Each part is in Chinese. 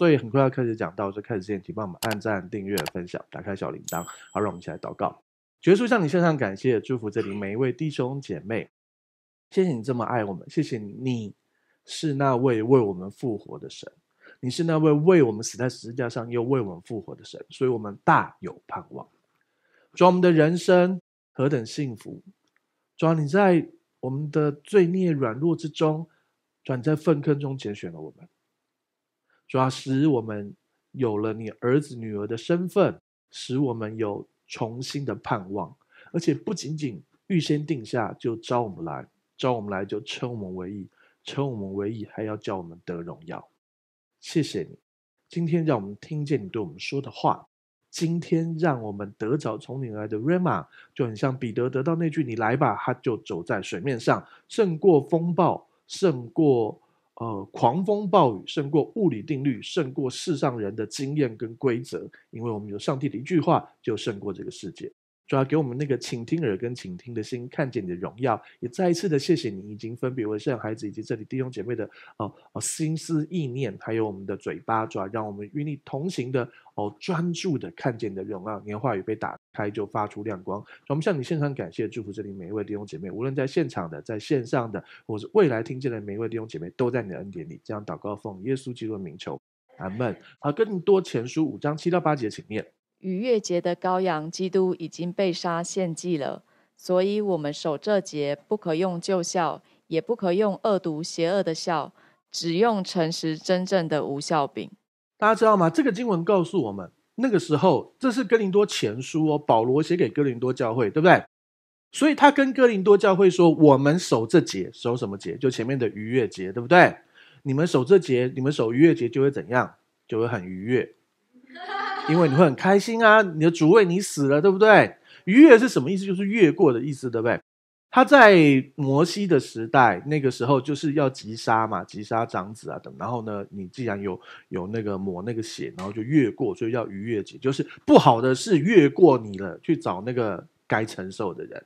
所以很快要开始讲，到这开始之前，请帮我们按赞、订阅、分享、打开小铃铛。好，让我们一起来祷告。耶稣向你献上感谢，祝福这里每一位弟兄姐妹。谢谢你这么爱我们，谢谢你，你是那位为我们复活的神，你是那位为我们死在十字架上又为我们复活的神，所以我们大有盼望。主，我们的人生何等幸福！主，你在我们的罪孽软弱之中，转在粪坑中拣选了我们。主要使我们有了你儿子女儿的身份，使我们有重新的盼望，而且不仅仅预先定下就招我们来，招我们来就称我们为义，称我们为义还要叫我们得荣耀。谢谢你，今天让我们听见你对我们说的话，今天让我们得着从你来的 r 玛，m a 就很像彼得得到那句“你来吧”，他就走在水面上，胜过风暴，胜过。呃，狂风暴雨胜过物理定律，胜过世上人的经验跟规则，因为我们有上帝的一句话，就胜过这个世界。主要给我们那个倾听耳跟倾听的心，看见你的荣耀，也再一次的谢谢你已经分别为圣孩子以及这里弟兄姐妹的哦哦心思意念，还有我们的嘴巴，主要让我们与你同行的哦专注的看见你的荣耀，你话语被打开就发出亮光。我们向你献上感谢祝福，这里每一位弟兄姐妹，无论在现场的、在线上的，或是未来听见的每一位弟兄姐妹，都在你的恩典里。这样祷告奉耶稣基督的名求，阿门。好，更多前书五章七到八节，请念。逾越节的羔羊，基督已经被杀献祭了，所以我们守这节不可用旧孝，也不可用恶毒邪恶的孝，只用诚实真正的无效柄。大家知道吗？这个经文告诉我们，那个时候这是哥林多前书哦，保罗写给哥林多教会，对不对？所以他跟哥林多教会说：“我们守这节，守什么节？就前面的逾越节，对不对？你们守这节，你们守逾越节就会怎样？就会很愉悦。”因为你会很开心啊，你的主位你死了，对不对？逾越是什么意思？就是越过的意思，对不对？他在摩西的时代，那个时候就是要急杀嘛，急杀长子啊等。然后呢，你既然有有那个抹那个血，然后就越过，所以叫逾越节，就是不好的事越过你了，去找那个该承受的人。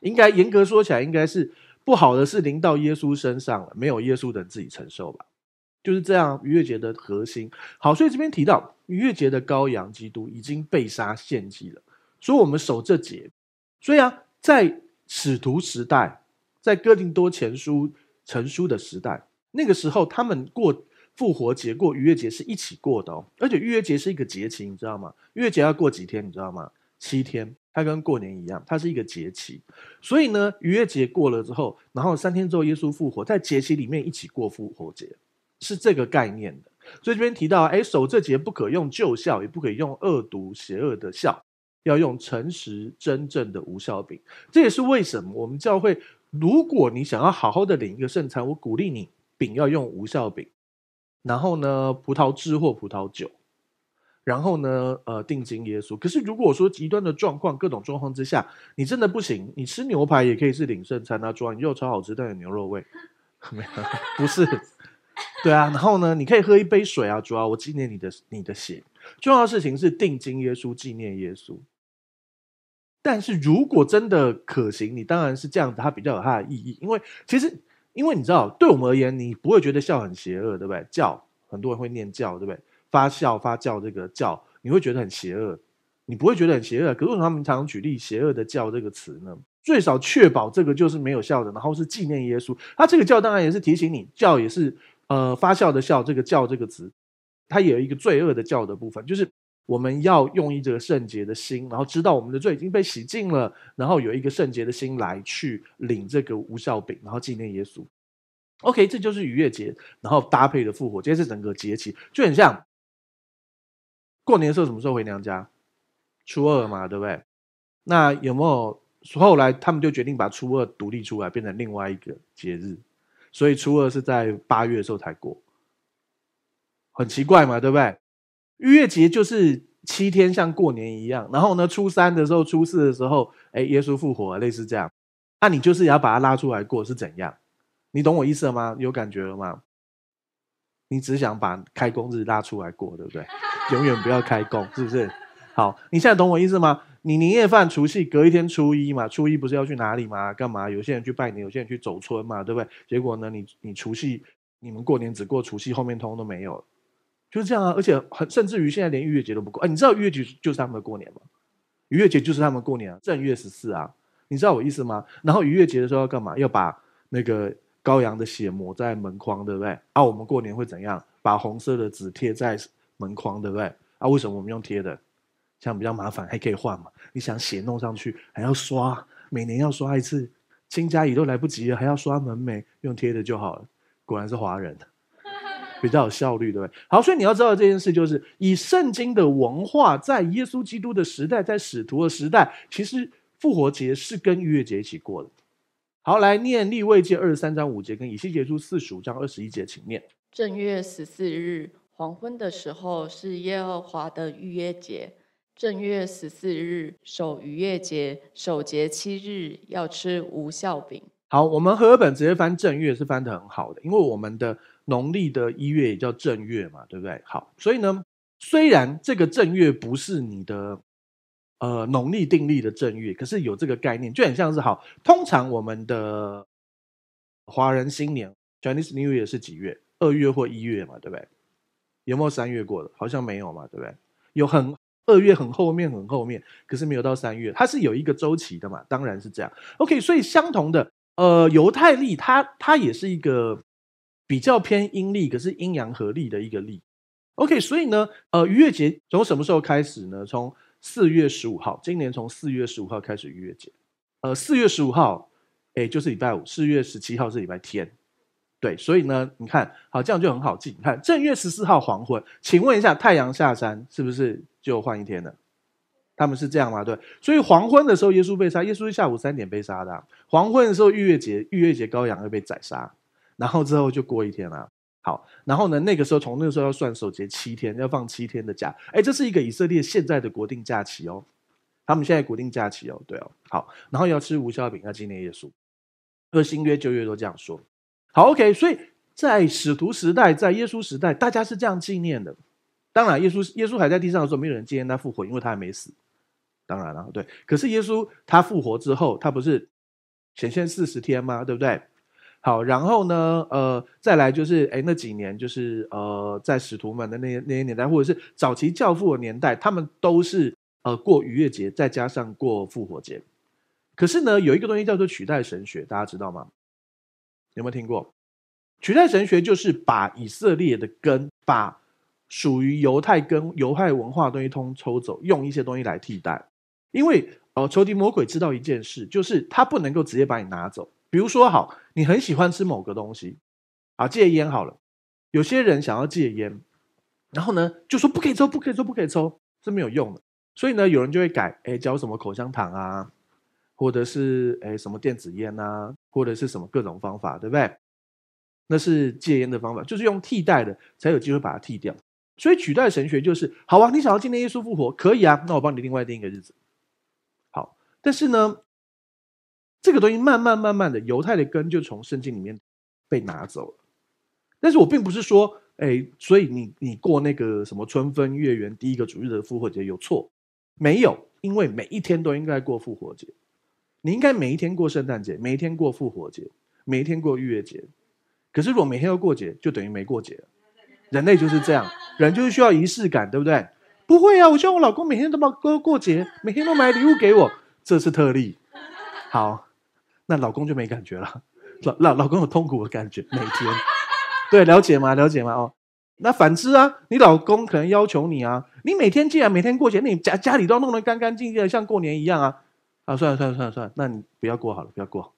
应该严格说起来，应该是不好的事临到耶稣身上了，没有耶稣的自己承受吧。就是这样，逾越节的核心好，所以这边提到逾越节的羔羊基督已经被杀献祭了，所以我们守这节。所以啊，在使徒时代，在哥林多前书成书的时代，那个时候他们过复活节、过逾越节是一起过的哦。而且逾越节是一个节期，你知道吗？逾越节要过几天，你知道吗？七天，它跟过年一样，它是一个节期。所以呢，逾越节过了之后，然后三天之后耶稣复活，在节期里面一起过复活节。是这个概念的，所以这边提到，哎，守这节不可用旧笑，也不可以用恶毒、邪恶的笑，要用诚实、真正的无效饼。这也是为什么我们教会，如果你想要好好的领一个圣餐，我鼓励你饼要用无效饼，然后呢，葡萄汁或葡萄酒，然后呢，呃，定金耶稣。可是如果说极端的状况、各种状况之下，你真的不行，你吃牛排也可以是领圣餐啊，装牛肉超好吃，但有牛肉味，没有，不是。对啊，然后呢，你可以喝一杯水啊。主要我纪念你的你的血。重要的事情是定金耶稣，纪念耶稣。但是如果真的可行，你当然是这样子，它比较有它的意义。因为其实，因为你知道，对我们而言，你不会觉得笑很邪恶，对不对？教很多人会念教，对不对？发笑发酵这个教，你会觉得很邪恶，你不会觉得很邪恶。可是为什么他们常常举例邪恶的教这个词呢？最少确保这个就是没有笑的，然后是纪念耶稣。他这个教当然也是提醒你，教也是。呃，发酵的酵，这个酵这个词，它也有一个罪恶的酵的部分，就是我们要用一这个圣洁的心，然后知道我们的罪已经被洗净了，然后有一个圣洁的心来去领这个无效饼，然后纪念耶稣。OK，这就是逾越节，然后搭配的复活节是整个节气，就很像过年的时候什么时候回娘家？初二嘛，对不对？那有没有后来他们就决定把初二独立出来，变成另外一个节日？所以初二是在八月的时候才过，很奇怪嘛，对不对？月节就是七天，像过年一样。然后呢，初三的时候、初四的时候，哎，耶稣复活，类似这样。那你就是要把它拉出来过，是怎样？你懂我意思了吗？有感觉了吗？你只想把开工日拉出来过，对不对？永远不要开工，是不是？好，你现在懂我意思吗？你年夜饭、除夕隔一天初一嘛，初一不是要去哪里吗？干嘛？有些人去拜年，有些人去走村嘛，对不对？结果呢，你你除夕你们过年只过除夕，后面通都没有就是这样啊。而且很甚至于现在连逾越节都不过。哎，你知道逾越节就是他们的过年吗？逾越节就是他们过年啊，正月十四啊。你知道我意思吗？然后逾越节的时候要干嘛？要把那个羔羊的血抹在门框，对不对？啊，我们过年会怎样？把红色的纸贴在门框，对不对？啊，为什么我们用贴的？这样比较麻烦，还可以换嘛？你想写弄上去，还要刷，每年要刷一次，清家具都来不及了，还要刷门楣，用贴的就好了。果然是华人，比较有效率，对不对？好，所以你要知道这件事，就是以圣经的文化，在耶稣基督的时代，在使徒的时代，其实复活节是跟逾越节一起过的。好，来念立位记二十三章五节，跟以西结书四十五章二十一节，请念。正月十四日黄昏的时候，是耶和华的逾越节。正月十四日守逾月节，守节七日要吃无效饼。好，我们和本直接翻正月是翻的很好的，因为我们的农历的一月也叫正月嘛，对不对？好，所以呢，虽然这个正月不是你的呃农历定历的正月，可是有这个概念，就很像是好。通常我们的华人新年 Chinese New Year 是几月？二月或一月嘛，对不对？有没有三月过的？好像没有嘛，对不对？有很。二月很后面，很后面，可是没有到三月，它是有一个周期的嘛，当然是这样。OK，所以相同的，呃，犹太历它它也是一个比较偏阴历，可是阴阳合历的一个历。OK，所以呢，呃，逾越节从什么时候开始呢？从四月十五号，今年从四月十五号开始逾越节。呃，四月十五号，哎，就是礼拜五；四月十七号是礼拜天。对，所以呢，你看，好，这样就很好记。你看正月十四号黄昏，请问一下，太阳下山是不是就换一天了？他们是这样吗？对，所以黄昏的时候耶稣被杀，耶稣是下午三点被杀的。黄昏的时候逾越节，逾越节羔羊会被宰杀，然后之后就过一天了。好，然后呢，那个时候从那个时候要算守节七天，要放七天的假。哎，这是一个以色列现在的国定假期哦，他们现在国定假期哦，对哦。好，然后要吃无效饼要纪念耶稣。而新约就越都这样说。好，OK，所以在使徒时代，在耶稣时代，大家是这样纪念的。当然，耶稣耶稣还在地上的时候，没有人纪念他复活，因为他还没死。当然了，对。可是耶稣他复活之后，他不是显现四十天吗？对不对？好，然后呢，呃，再来就是，哎，那几年就是，呃，在使徒们的那些那些年代，或者是早期教父的年代，他们都是呃过逾越节，再加上过复活节。可是呢，有一个东西叫做取代神学，大家知道吗？有没有听过取代神学？就是把以色列的根，把属于犹太跟犹太文化东西通抽走，用一些东西来替代。因为呃，仇敌魔鬼知道一件事，就是他不能够直接把你拿走。比如说，好，你很喜欢吃某个东西，啊，戒烟好了。有些人想要戒烟，然后呢，就说不可以抽，不可以抽，不可以抽，是没有用的。所以呢，有人就会改，哎，嚼什么口香糖啊。或者是诶什么电子烟呐，或者是什么各种方法，对不对？那是戒烟的方法，就是用替代的才有机会把它替掉。所以取代神学就是，好啊，你想要今天耶稣复活，可以啊，那我帮你另外定一个日子。好，但是呢，这个东西慢慢慢慢的，犹太的根就从圣经里面被拿走了。但是我并不是说，诶，所以你你过那个什么春分月圆第一个主日的复活节有错没有？因为每一天都应该过复活节。你应该每一天过圣诞节，每一天过复活节，每一天过逾月节。可是如果每天要过节，就等于没过节人类就是这样，人就是需要仪式感，对不对？不会啊，我希望我老公每天都过过节，每天都买礼物给我，这是特例。好，那老公就没感觉了。老老老公有痛苦的感觉，每天。对，了解吗？了解吗？哦，那反之啊，你老公可能要求你啊，你每天既然每天过节，那你家家里都要弄得干干净净的，像过年一样啊。啊，算了算了算了算了，那你不要过好了，不要过，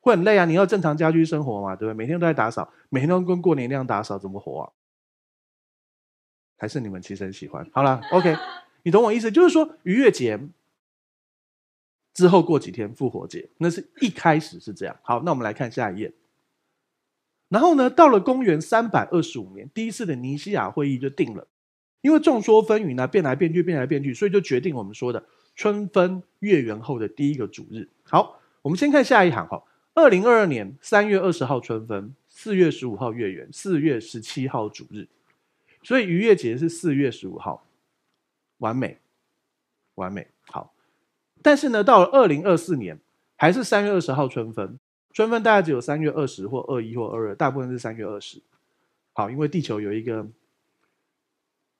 会很累啊！你要正常家居生活嘛，对不对？每天都在打扫，每天都跟过年一样打扫，怎么活啊？还是你们其实喜欢？好了，OK，你懂我意思，就是说，逾越节之后过几天复活节，那是一开始是这样。好，那我们来看下一页。然后呢，到了公元三百二十五年，第一次的尼西亚会议就定了，因为众说纷纭啊，变来变去，变来变去，所以就决定我们说的。春分月圆后的第一个主日，好，我们先看下一行哈。二零二二年三月二十号春分，四月十五号月圆，四月十七号主日，所以逾月节是四月十五号，完美，完美好。但是呢，到了二零二四年，还是三月二十号春分，春分大概只有三月二十或二一或二二，大部分是三月二十。好，因为地球有一个，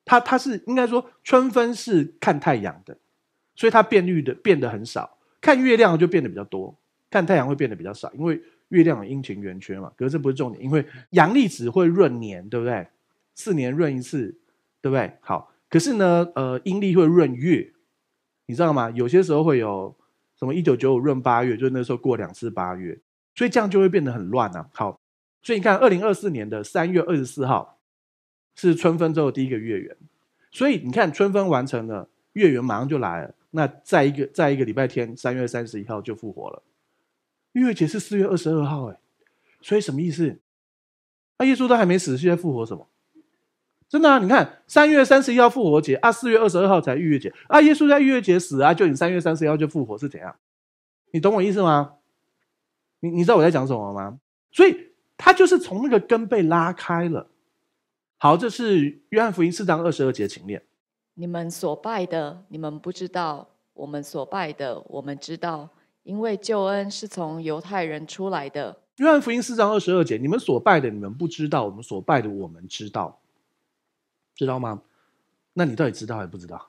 它它是应该说春分是看太阳的。所以它变绿的变得很少，看月亮就变得比较多，看太阳会变得比较少，因为月亮有阴晴圆缺嘛。可是不是重点，因为阳历只会闰年，对不对？四年闰一次，对不对？好，可是呢，呃，阴历会闰月，你知道吗？有些时候会有什么一九九五闰八月，就是那时候过两次八月，所以这样就会变得很乱啊。好，所以你看二零二四年的三月二十四号是春分之后第一个月圆，所以你看春分完成了，月圆马上就来了。那在一个在一个礼拜天，三月三十一号就复活了。逾越节是四月二十二号，哎，所以什么意思？啊，耶稣都还没死，现在复活什么？真的啊！你看，三月三十一号复活节啊，四月二十二号才逾越节啊，耶稣在逾越节死啊，就你三月三十一号就复活是怎样？你懂我意思吗？你你知道我在讲什么吗？所以他就是从那个根被拉开了。好，这是约翰福音四章二十二节，情念。你们所拜的，你们不知道；我们所拜的，我们知道。因为救恩是从犹太人出来的。约翰福音四章二十二节：“你们所拜的，你们不知道；我们所拜的，我们知道。知道吗？那你到底知道还不知道？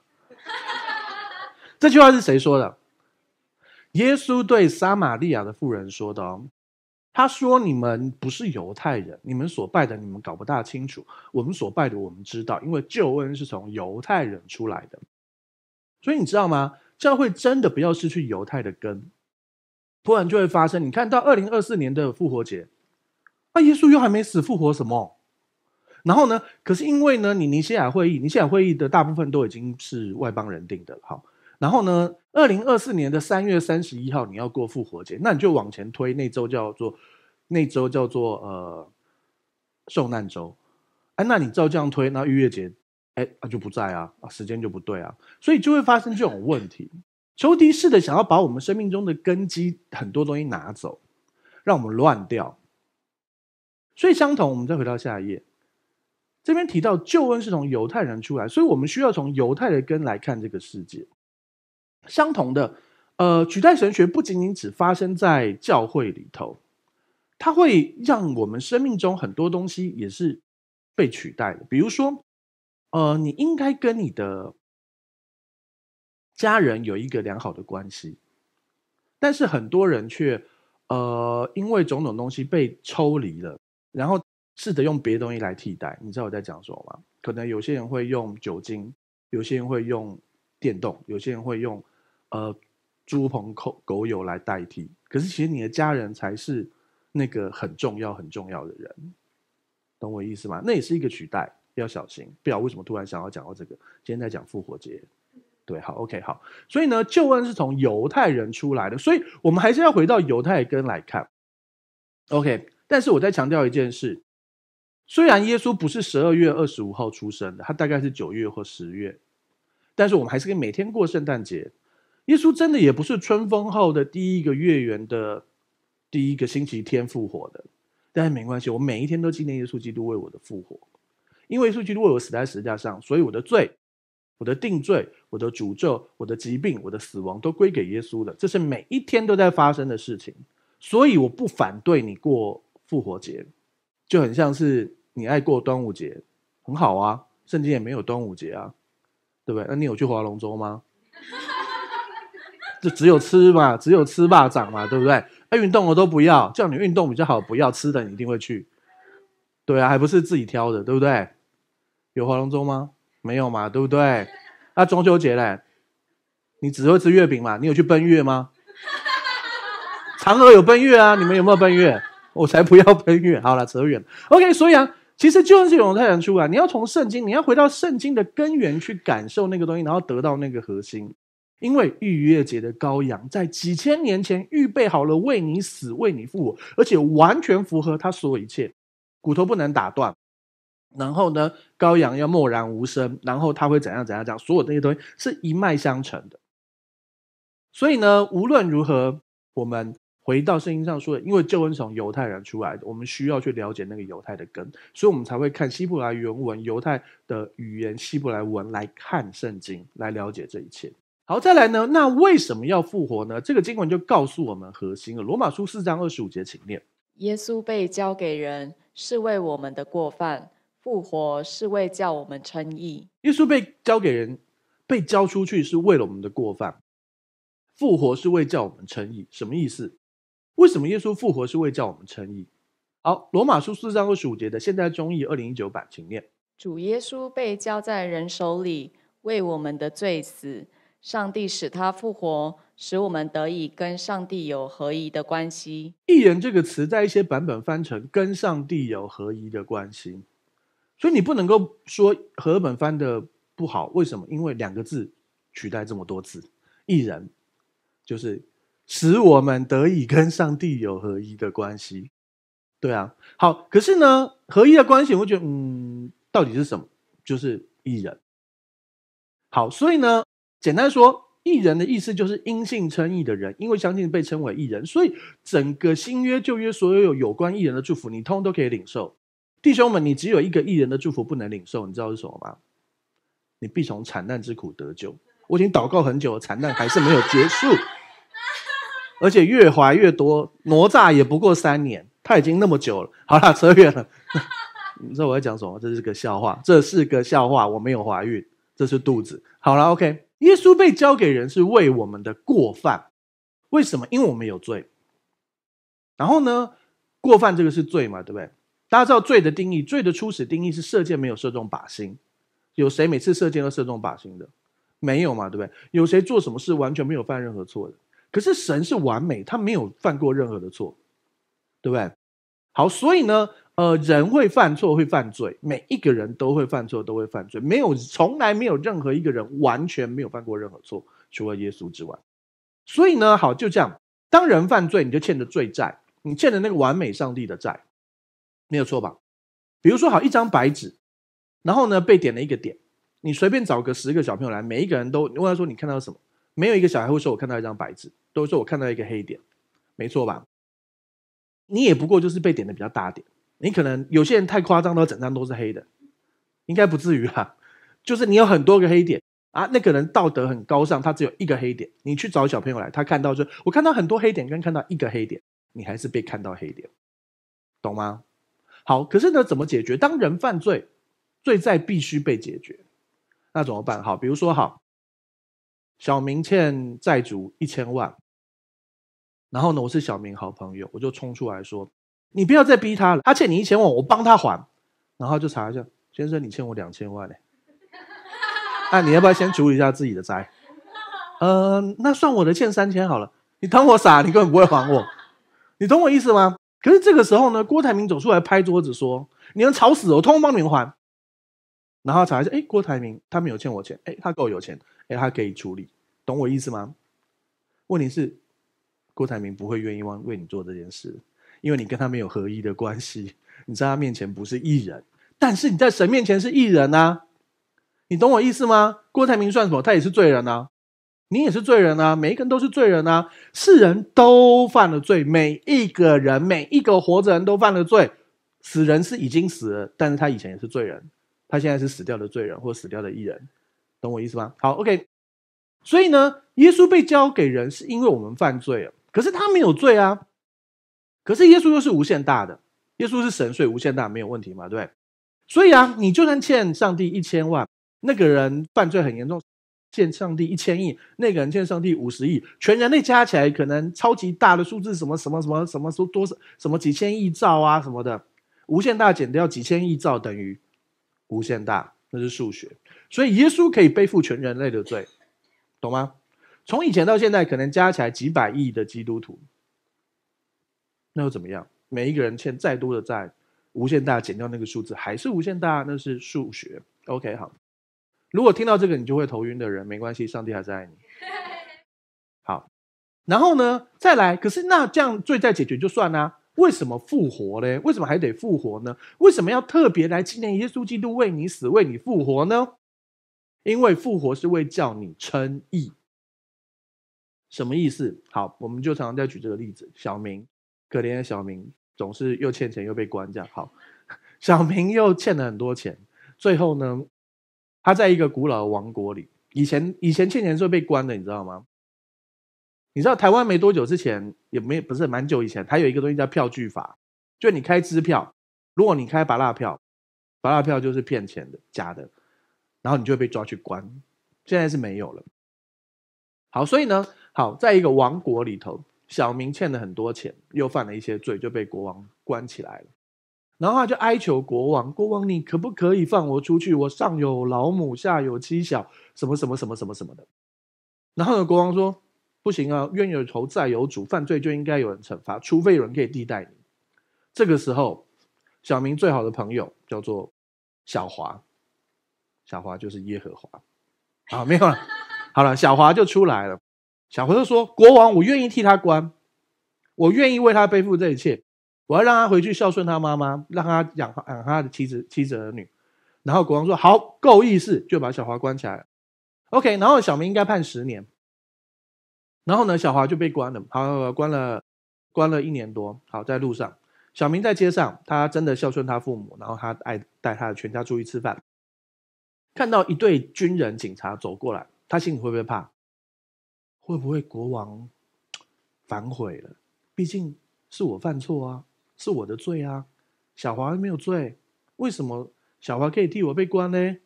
这句话是谁说的？耶稣对撒玛利亚的妇人说的。”他说：“你们不是犹太人，你们所拜的你们搞不大清楚。我们所拜的我们知道，因为救恩是从犹太人出来的。所以你知道吗？教会真的不要失去犹太的根，突然就会发生。你看到二零二四年的复活节，啊，耶稣又还没死，复活什么？然后呢？可是因为呢，你尼西亚会议，尼西亚会议的大部分都已经是外邦人定的，好。”然后呢？二零二四年的三月三十一号你要过复活节，那你就往前推，那周叫做那周叫做呃受难周。哎，那你照这样推，那逾越节哎，那就不在啊，啊，时间就不对啊，所以就会发生这种问题。仇敌似的想要把我们生命中的根基很多东西拿走，让我们乱掉。所以相同，我们再回到下一页，这边提到救恩是从犹太人出来，所以我们需要从犹太的根来看这个世界。相同的，呃，取代神学不仅仅只发生在教会里头，它会让我们生命中很多东西也是被取代的。比如说，呃，你应该跟你的家人有一个良好的关系，但是很多人却，呃，因为种种东西被抽离了，然后试着用别的东西来替代。你知道我在讲什么吗？可能有些人会用酒精，有些人会用电动，有些人会用。呃，猪朋狗狗友来代替，可是其实你的家人才是那个很重要、很重要的人，懂我意思吗？那也是一个取代，要小心。不晓为什么突然想要讲到这个，今天在讲复活节，对，好，OK，好。所以呢，旧恩是从犹太人出来的，所以我们还是要回到犹太根来看。OK，但是我再强调一件事：虽然耶稣不是十二月二十五号出生的，他大概是九月或十月，但是我们还是可以每天过圣诞节。耶稣真的也不是春风后的第一个月圆的，第一个星期天复活的，但是没关系，我每一天都纪念耶稣基督为我的复活，因为耶稣基督为我死在十字架上，所以我的罪、我的定罪、我的诅咒、我的疾病、我的死亡都归给耶稣的，这是每一天都在发生的事情，所以我不反对你过复活节，就很像是你爱过端午节，很好啊，圣经也没有端午节啊，对不对？那你有去划龙舟吗？就只有吃嘛，只有吃霸涨嘛，对不对？啊、运动我都不要，叫你运动比较好，不要吃的你一定会去，对啊，还不是自己挑的，对不对？有划龙舟吗？没有嘛，对不对？那中秋节嘞，你只会吃月饼嘛？你有去奔月吗？嫦娥有奔月啊，你们有没有奔月？我才不要奔月，好了，扯远。OK，所以啊，其实就算是有了太阳出来，你要从圣经，你要回到圣经的根源去感受那个东西，然后得到那个核心。因为逾越节的羔羊在几千年前预备好了为你死，为你复活，而且完全符合他所有一切，骨头不能打断。然后呢，羔羊要默然无声。然后他会怎样怎样怎样？所有那些东西是一脉相承的。所以呢，无论如何，我们回到圣经上说的，因为救恩从犹太人出来的，我们需要去了解那个犹太的根，所以我们才会看希伯来原文、犹太的语言、希伯来文来看圣经，来了解这一切。好，再来呢？那为什么要复活呢？这个经文就告诉我们核心了。罗马书四章二十五节，请念：耶稣被交给人，是为我们的过犯；复活是为叫我们称义。耶稣被交给人，被交出去是为了我们的过犯；复活是为叫我们称义。什么意思？为什么耶稣复活是为叫我们称义？好，罗马书四章二十五节的现代中译二零一九版，请念：主耶稣被交在人手里，为我们的罪死。上帝使他复活，使我们得以跟上帝有合一的关系。艺人这个词，在一些版本翻成“跟上帝有合一的关系”，所以你不能够说和本翻的不好。为什么？因为两个字取代这么多字。艺人就是使我们得以跟上帝有合一的关系。对啊，好。可是呢，合一的关系，我觉得，嗯，到底是什么？就是艺人。好，所以呢。简单说，艺人的意思就是阴性称义的人，因为相信被称为艺人，所以整个新约旧约所有有关艺人的祝福，你通通都可以领受。弟兄们，你只有一个艺人的祝福不能领受，你知道是什么吗？你必从惨难之苦得救。我已经祷告很久，了，惨难还是没有结束，而且越怀越多。哪吒也不过三年，他已经那么久了。好了，扯远了。你知道我在讲什么？这是个笑话，这是个笑话。我没有怀孕，这是肚子。好了，OK。耶稣被交给人是为我们的过犯，为什么？因为我们有罪。然后呢，过犯这个是罪嘛，对不对？大家知道罪的定义，罪的初始定义是射箭没有射中靶心。有谁每次射箭都射中靶心的？没有嘛，对不对？有谁做什么事完全没有犯任何错的？可是神是完美，他没有犯过任何的错，对不对？好，所以呢。呃，人会犯错，会犯罪。每一个人都会犯错，都会犯罪。没有，从来没有任何一个人完全没有犯过任何错，除了耶稣之外。所以呢，好，就这样。当人犯罪，你就欠着罪债，你欠着那个完美上帝的债，没有错吧？比如说，好一张白纸，然后呢被点了一个点。你随便找个十个小朋友来，每一个人都你问他说你看到了什么？没有一个小孩会说我看到一张白纸，都说我看到一个黑点，没错吧？你也不过就是被点的比较大点。你可能有些人太夸张到整张都是黑的，应该不至于啦。就是你有很多个黑点啊，那个人道德很高尚，他只有一个黑点。你去找小朋友来，他看到说，我看到很多黑点，跟看到一个黑点，你还是被看到黑点，懂吗？好，可是呢，怎么解决？当人犯罪，罪在必须被解决，那怎么办？好，比如说好，小明欠债主一千万，然后呢，我是小明好朋友，我就冲出来说。你不要再逼他了，他欠你一千万，我帮他还，然后就查一下，先生，你欠我两千万嘞，哎，你要不要先处理一下自己的债？呃，那算我的欠三千好了，你当我傻，你根本不会还我，你懂我意思吗？可是这个时候呢，郭台铭走出来拍桌子说：“你们吵死了，我通通帮你们还。”然后查一下，哎，郭台铭他没有欠我钱，哎，他够有钱，哎，他可以处理，懂我意思吗？问题是，郭台铭不会愿意帮为你做这件事。因为你跟他没有合一的关系，你在他面前不是异人，但是你在神面前是异人呐，你懂我意思吗？郭台铭算什么？他也是罪人呐，你也是罪人呐，每一个人都是罪人呐，世人都犯了罪，每一个人每一个活着人都犯了罪，死人是已经死了，但是他以前也是罪人，他现在是死掉的罪人或死掉的艺人，懂我意思吗？好，OK，所以呢，耶稣被交给人是因为我们犯罪了，可是他没有罪啊。可是耶稣又是无限大的，耶稣是神，所以无限大没有问题嘛，对所以啊，你就算欠上帝一千万，那个人犯罪很严重，欠上帝一千亿，那个人欠上帝五十亿，全人类加起来可能超级大的数字，什么什么什么什么多什么几千亿兆啊什么的，无限大减掉几千亿兆等于无限大，那是数学。所以耶稣可以背负全人类的罪，懂吗？从以前到现在，可能加起来几百亿的基督徒。那又怎么样？每一个人欠再多的债，无限大减掉那个数字还是无限大，那是数学。OK，好。如果听到这个你就会头晕的人，没关系，上帝还是爱你。好，然后呢，再来。可是那这样罪债解决就算啦？为什么复活嘞？为什么还得复活呢？为什么要特别来纪念耶稣基督为你死、为你复活呢？因为复活是为叫你称义。什么意思？好，我们就常常在举这个例子，小明。可怜的小明总是又欠钱又被关，这样好。小明又欠了很多钱，最后呢，他在一个古老的王国里。以前，以前欠钱就会被关的，你知道吗？你知道台湾没多久之前，也没不是蛮久以前，还有一个东西叫票据法，就你开支票，如果你开白蜡票，白蜡票就是骗钱的假的，然后你就会被抓去关。现在是没有了。好，所以呢，好，在一个王国里头。小明欠了很多钱，又犯了一些罪，就被国王关起来了。然后他就哀求国王：“国王，你可不可以放我出去？我上有老母，下有妻小，什么什么什么什么什么的。”然后呢，国王说：“不行啊，冤有头，债有主，犯罪就应该有人惩罚，除非有人可以替代你。”这个时候，小明最好的朋友叫做小华，小华就是耶和华。啊，没有了，好了，小华就出来了。小华就说：“国王，我愿意替他关，我愿意为他背负这一切。我要让他回去孝顺他妈妈，让他养养他的妻子、妻子儿女。”然后国王说：“好，够意思，就把小华关起来了。” OK，然后小明应该判十年。然后呢，小华就被关了，好，关了关了一年多。好，在路上，小明在街上，他真的孝顺他父母，然后他爱带他的全家出去吃饭。看到一对军人警察走过来，他心里会不会怕？会不会国王反悔了？毕竟是我犯错啊，是我的罪啊。小华没有罪，为什么小华可以替我被关呢？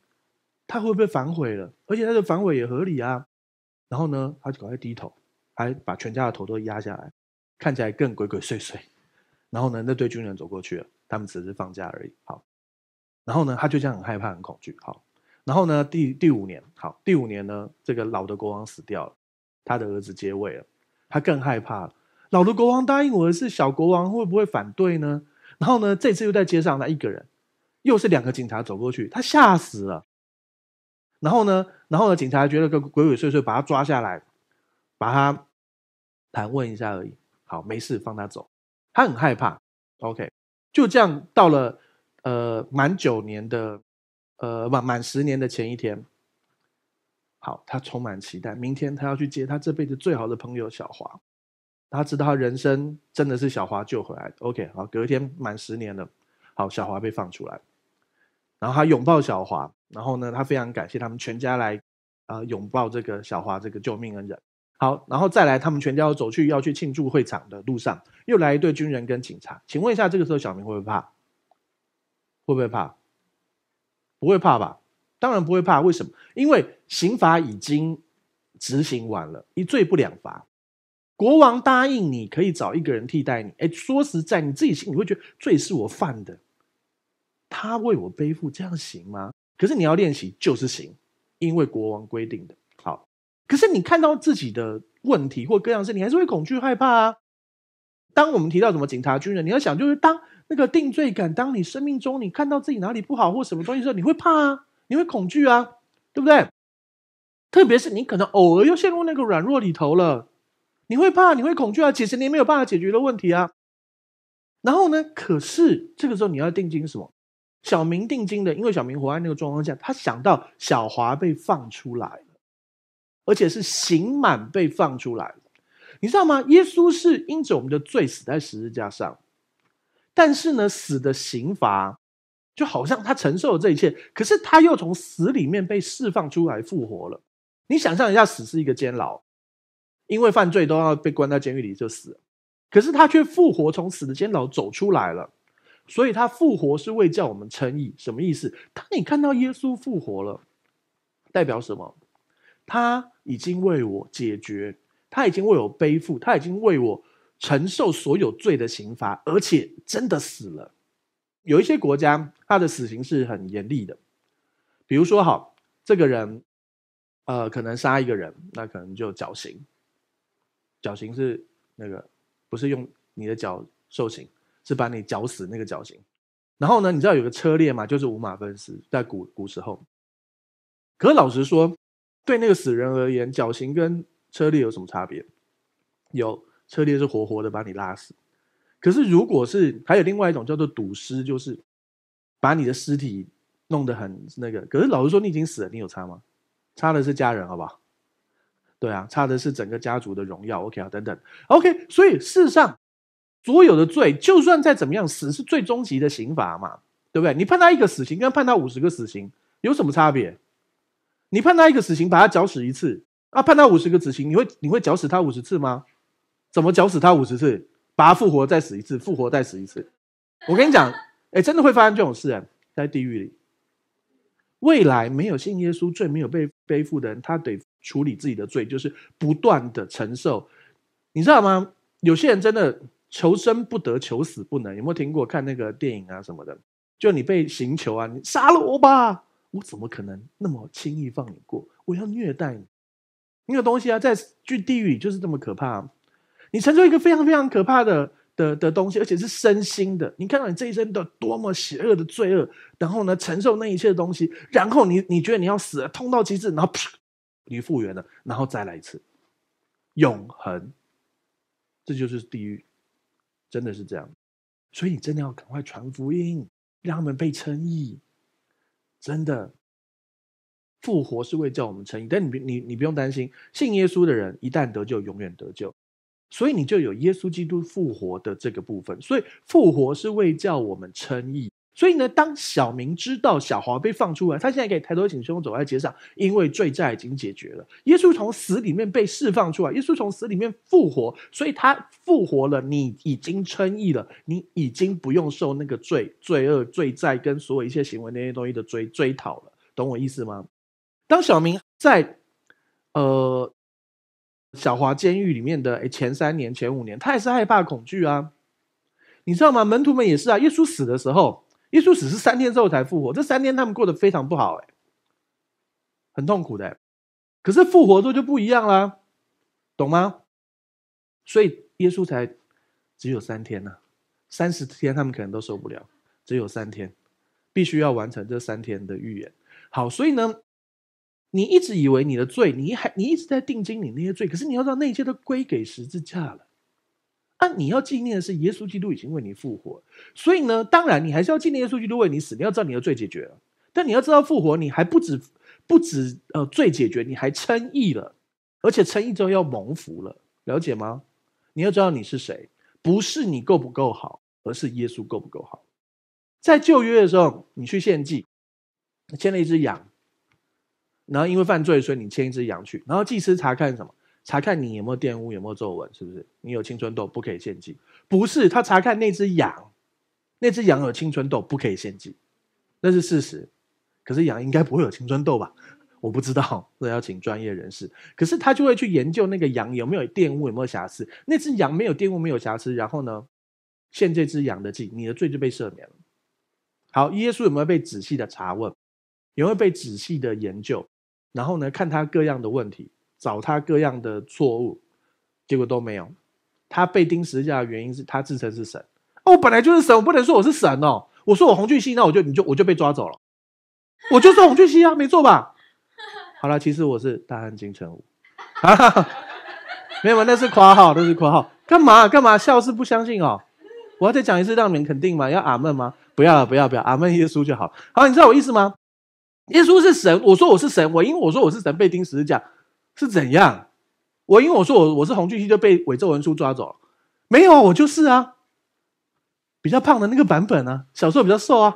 他会不会反悔了？而且他的反悔也合理啊。然后呢，他就赶快低头，还把全家的头都压下来，看起来更鬼鬼祟祟。然后呢，那对军人走过去了，他们只是放假而已。好，然后呢，他就这样很害怕、很恐惧。好，然后呢，第第五年，好，第五年呢，这个老的国王死掉了。他的儿子接位了，他更害怕了。老的国王答应我，的是小国王会不会反对呢？然后呢，这次又在街上，他一个人，又是两个警察走过去，他吓死了。然后呢，然后呢，警察觉得个鬼鬼祟祟，把他抓下来，把他盘问一下而已，好，没事，放他走。他很害怕。OK，就这样到了呃满九年的呃不满十年的前一天。好，他充满期待，明天他要去接他这辈子最好的朋友小华。他知道他人生真的是小华救回来的。OK，好，隔一天满十年了，好，小华被放出来，然后他拥抱小华，然后呢，他非常感谢他们全家来，呃，拥抱这个小华这个救命恩人。好，然后再来，他们全家要走去要去庆祝会场的路上，又来一队军人跟警察。请问一下，这个时候小明会不会怕？会不会怕？不会怕吧？当然不会怕，为什么？因为刑罚已经执行完了，一罪不两罚。国王答应你可以找一个人替代你。哎，说实在，你自己心里会觉得罪是我犯的，他为我背负，这样行吗？可是你要练习就是行，因为国王规定的好。可是你看到自己的问题或各样事，你还是会恐惧害怕啊。当我们提到什么警察、军人，你要想，就是当那个定罪感，当你生命中你看到自己哪里不好或什么东西时候，你会怕啊。你会恐惧啊，对不对？特别是你可能偶尔又陷入那个软弱里头了，你会怕，你会恐惧啊，几十年没有办法解决的问题啊。然后呢？可是这个时候你要定睛什么？小明定睛的，因为小明活在那个状况下，他想到小华被放出来了，而且是刑满被放出来了。你知道吗？耶稣是因着我们的罪死在十字架上，但是呢，死的刑罚。就好像他承受了这一切，可是他又从死里面被释放出来复活了。你想象一下，死是一个监牢，因为犯罪都要被关在监狱里就死了。可是他却复活，从死的监牢走出来了。所以他复活是为叫我们称义。什么意思？当你看到耶稣复活了，代表什么？他已经为我解决，他已经为我背负，他已经为我承受所有罪的刑罚，而且真的死了。有一些国家，他的死刑是很严厉的，比如说，哈，这个人，呃，可能杀一个人，那可能就绞刑，绞刑是那个不是用你的脚受刑，是把你绞死那个绞刑。然后呢，你知道有个车裂嘛，就是五马分尸，在古古时候。可是老实说，对那个死人而言，绞刑跟车裂有什么差别？有，车裂是活活的把你拉死。可是，如果是还有另外一种叫做赌尸，就是把你的尸体弄得很那个。可是老师说你已经死了，你有差吗？差的是家人，好不好？对啊，差的是整个家族的荣耀。OK 啊，等等，OK。所以世上所有的罪，就算再怎么样，死是最终极的刑罚嘛，对不对？你判他一个死刑，跟判他五十个死刑有什么差别？你判他一个死刑，把他绞死一次啊？判他五十个死刑，你会你会绞死他五十次吗？怎么绞死他五十次？把他复活，再死一次，复活，再死一次。我跟你讲，哎，真的会发生这种事啊，在地狱里，未来没有信耶稣、罪没有被背负的人，他得处理自己的罪，就是不断的承受。你知道吗？有些人真的求生不得，求死不能。有没有听过看那个电影啊什么的？就你被刑求啊，你杀了我吧！我怎么可能那么轻易放你过？我要虐待你。那个东西啊，在去地狱里就是这么可怕。你承受一个非常非常可怕的的的东西，而且是身心的。你看到你这一生的多么邪恶的罪恶，然后呢，承受那一切东西，然后你你觉得你要死了，痛到极致，然后啪，你复原了，然后再来一次，永恒，这就是地狱，真的是这样。所以你真的要赶快传福音，让他们被称义。真的，复活是为叫我们称义，但你你你不用担心，信耶稣的人一旦得救，永远得救。所以你就有耶稣基督复活的这个部分，所以复活是为叫我们称义。所以呢，当小明知道小华被放出来，他现在可以抬头挺胸走在街上，因为罪债已经解决了。耶稣从死里面被释放出来，耶稣从死里面复活，所以他复活了。你已经称义了，你已经不用受那个罪、罪恶、罪债跟所有一切行为那些东西的追追讨了。懂我意思吗？当小明在，呃。小华监狱里面的，哎，前三年、前五年，他也是害怕、恐惧啊，你知道吗？门徒们也是啊。耶稣死的时候，耶稣死是三天之后才复活，这三天他们过得非常不好，哎，很痛苦的。可是复活后就不一样啦，懂吗？所以耶稣才只有三天呢，三十天他们可能都受不了，只有三天，必须要完成这三天的预言。好，所以呢。你一直以为你的罪，你还你一直在定睛你那些罪，可是你要知道那些都归给十字架了啊！你要纪念的是耶稣基督已经为你复活，所以呢，当然你还是要纪念耶稣基督为你死。你要知道你的罪解决了，但你要知道复活，你还不止不止呃罪解决，你还称义了，而且称义之后要蒙福了，了解吗？你要知道你是谁，不是你够不够好，而是耶稣够不够好。在旧约的时候，你去献祭，牵了一只羊。然后因为犯罪，所以你牵一只羊去。然后祭司查看什么？查看你有没有玷污，有没有皱纹，是不是？你有青春痘不可以献祭。不是，他查看那只羊，那只羊有青春痘不可以献祭，那是事实。可是羊应该不会有青春痘吧？我不知道，要请专业人士。可是他就会去研究那个羊有没有玷污，有没有瑕疵。那只羊没有玷污，没有瑕疵。然后呢，献这只羊的祭，你的罪就被赦免了。好，耶稣有没有被仔细的查问？有没有被仔细的研究？然后呢，看他各样的问题，找他各样的错误，结果都没有。他被盯实架的原因是他自称是神。哦，我本来就是神，我不能说我是神哦。我说我洪俊熙，那我就你就我就被抓走了。我就说洪俊熙啊，没错吧？好了，其实我是大汉金城武啊，没有那是夸号，那是括号。干嘛干嘛？笑是不相信哦。我要再讲一次，让你们肯定吗？要阿门吗？不要了，不要不要，阿门耶稣就好。好，你知道我意思吗？耶稣是神，我说我是神，我因我说我是神被钉十字架是怎样？我因我说我我是洪俊熙就被伪咒文书抓走，没有啊，我就是啊，比较胖的那个版本啊，小时候比较瘦啊。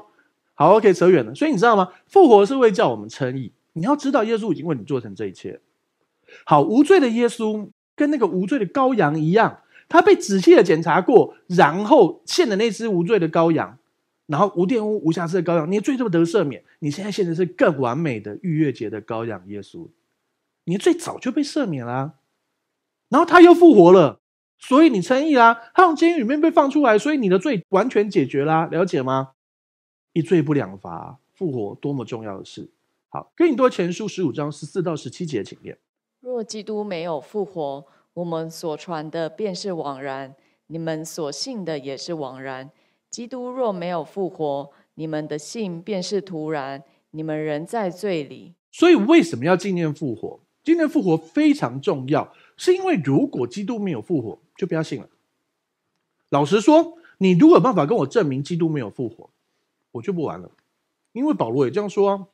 好，OK，扯远了。所以你知道吗？复活是会叫我们称义，你要知道耶稣已经为你做成这一切。好，无罪的耶稣跟那个无罪的羔羊一样，他被仔细的检查过，然后献的那只无罪的羔羊。然后无玷污、无瑕疵的羔羊，你罪就得赦免？你现在现在是更完美的逾越节的羔羊耶稣，你最早就被赦免啦。然后他又复活了，所以你称义啦。他从监狱里面被放出来，所以你的罪完全解决啦。了解吗？你罪不两罚。复活多么重要的事！好，更多前书十五章十四到十七节，请念。若基督没有复活，我们所传的便是枉然，你们所信的也是枉然。基督若没有复活，你们的信便是徒然；你们仍在罪里。所以，为什么要纪念复活？纪念复活非常重要，是因为如果基督没有复活，就不要信了。老实说，你如果有办法跟我证明基督没有复活，我就不玩了。因为保罗也这样说：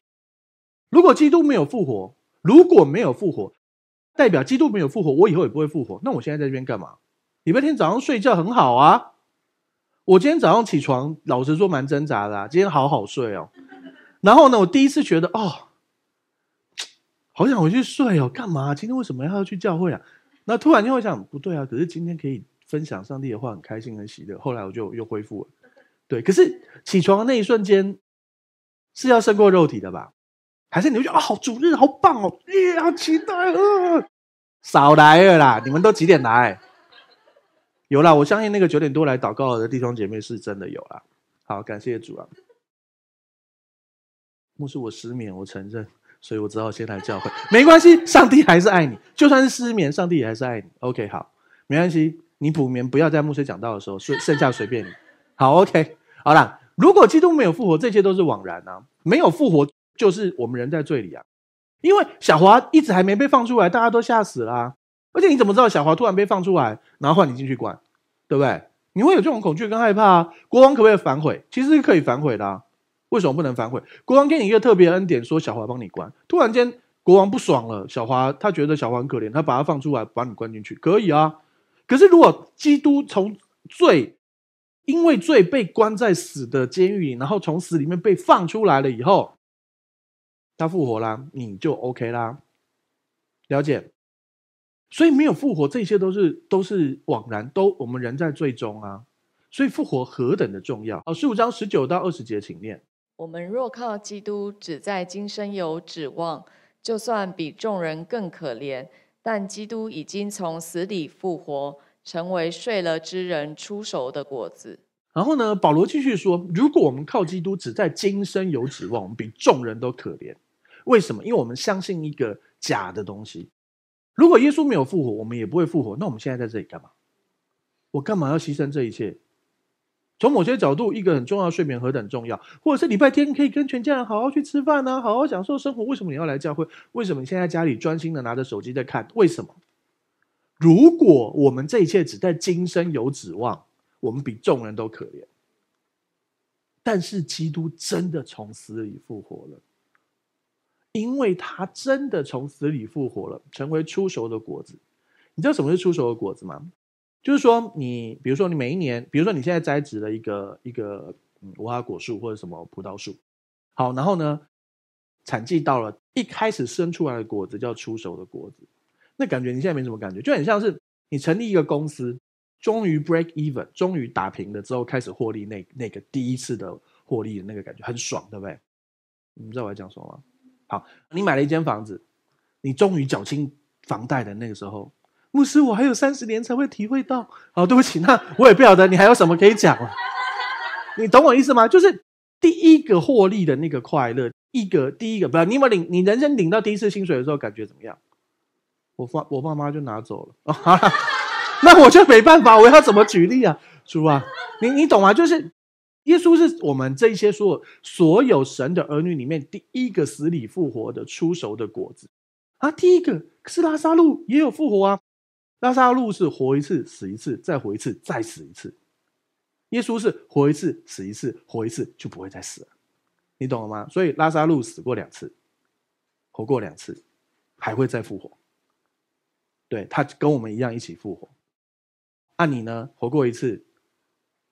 如果基督没有复活，如果没有复活，代表基督没有复活，我以后也不会复活。那我现在在这边干嘛？礼拜天早上睡觉很好啊。我今天早上起床，老实说蛮挣扎的。今天好好睡哦，然后呢，我第一次觉得哦，好想回去睡哦，干嘛？今天为什么要要去教会啊？那突然就会想，不对啊。可是今天可以分享上帝的话，很开心、很喜乐。后来我就又恢复了。对，可是起床的那一瞬间是要胜过肉体的吧？还是你会觉得啊，好主日，好棒哦，耶，好期待啊！少来了啦，你们都几点来？有啦，我相信那个九点多来祷告的弟兄姐妹是真的有啦。好，感谢主啊！牧师，我失眠，我承认，所以我只好先来教会。没关系，上帝还是爱你，就算是失眠，上帝也还是爱你。OK，好，没关系，你补眠，不要在牧师讲道的时候睡，剩下随便你。好，OK，好啦。如果基督没有复活，这些都是枉然啊！没有复活，就是我们人在罪里啊。因为小华一直还没被放出来，大家都吓死了。而且你怎么知道小华突然被放出来，然后换你进去关，对不对？你会有这种恐惧跟害怕啊？国王可不可以反悔？其实是可以反悔的。啊。为什么不能反悔？国王给你一个特别恩典，说小华帮你关。突然间，国王不爽了，小华他觉得小华可怜，他把他放出来，把你关进去可以啊。可是如果基督从罪，因为罪被关在死的监狱里，然后从死里面被放出来了以后，他复活啦，你就 OK 啦，了解。所以没有复活，这些都是都是枉然。都我们人在最终啊，所以复活何等的重要好，十五章十九到二十节，请念。我们若靠基督，只在今生有指望，就算比众人更可怜，但基督已经从死里复活，成为睡了之人出手的果子。然后呢？保罗继续说：如果我们靠基督，只在今生有指望，我比众人都可怜，为什么？因为我们相信一个假的东西。如果耶稣没有复活，我们也不会复活。那我们现在在这里干嘛？我干嘛要牺牲这一切？从某些角度，一个很重要的睡眠何等重要，或者是礼拜天可以跟全家人好好去吃饭呢，好好享受生活。为什么你要来教会？为什么你现在家里专心的拿着手机在看？为什么？如果我们这一切只在今生有指望，我们比众人都可怜。但是基督真的从死里复活了。因为他真的从死里复活了，成为出熟的果子。你知道什么是出熟的果子吗？就是说，你比如说，你每一年，比如说你现在栽植了一个一个无花果树或者什么葡萄树，好，然后呢，产季到了，一开始生出来的果子叫出熟的果子。那感觉你现在没什么感觉，就很像是你成立一个公司，终于 break even，终于打平了之后开始获利，那那个第一次的获利的那个感觉很爽，对不对？你知道我在讲什么吗？好，你买了一间房子，你终于缴清房贷的那个时候，牧师，我还有三十年才会体会到。好，对不起，那我也不晓得你还有什么可以讲了。你懂我意思吗？就是第一个获利的那个快乐，一个第一个，不要。你有领，你人生领到第一次薪水的时候，感觉怎么样？我爸，我爸妈就拿走了。那我就没办法，我要怎么举例啊？主啊，你你懂吗？就是。耶稣是我们这些所有所有神的儿女里面第一个死里复活的出熟的果子啊，第一个。可是拉萨路也有复活啊，拉萨路是活一次死一次，再活一次再死一次。耶稣是活一次死一次，活一次就不会再死了，你懂了吗？所以拉萨路死过两次，活过两次，还会再复活。对他跟我们一样一起复活。那你呢？活过一次。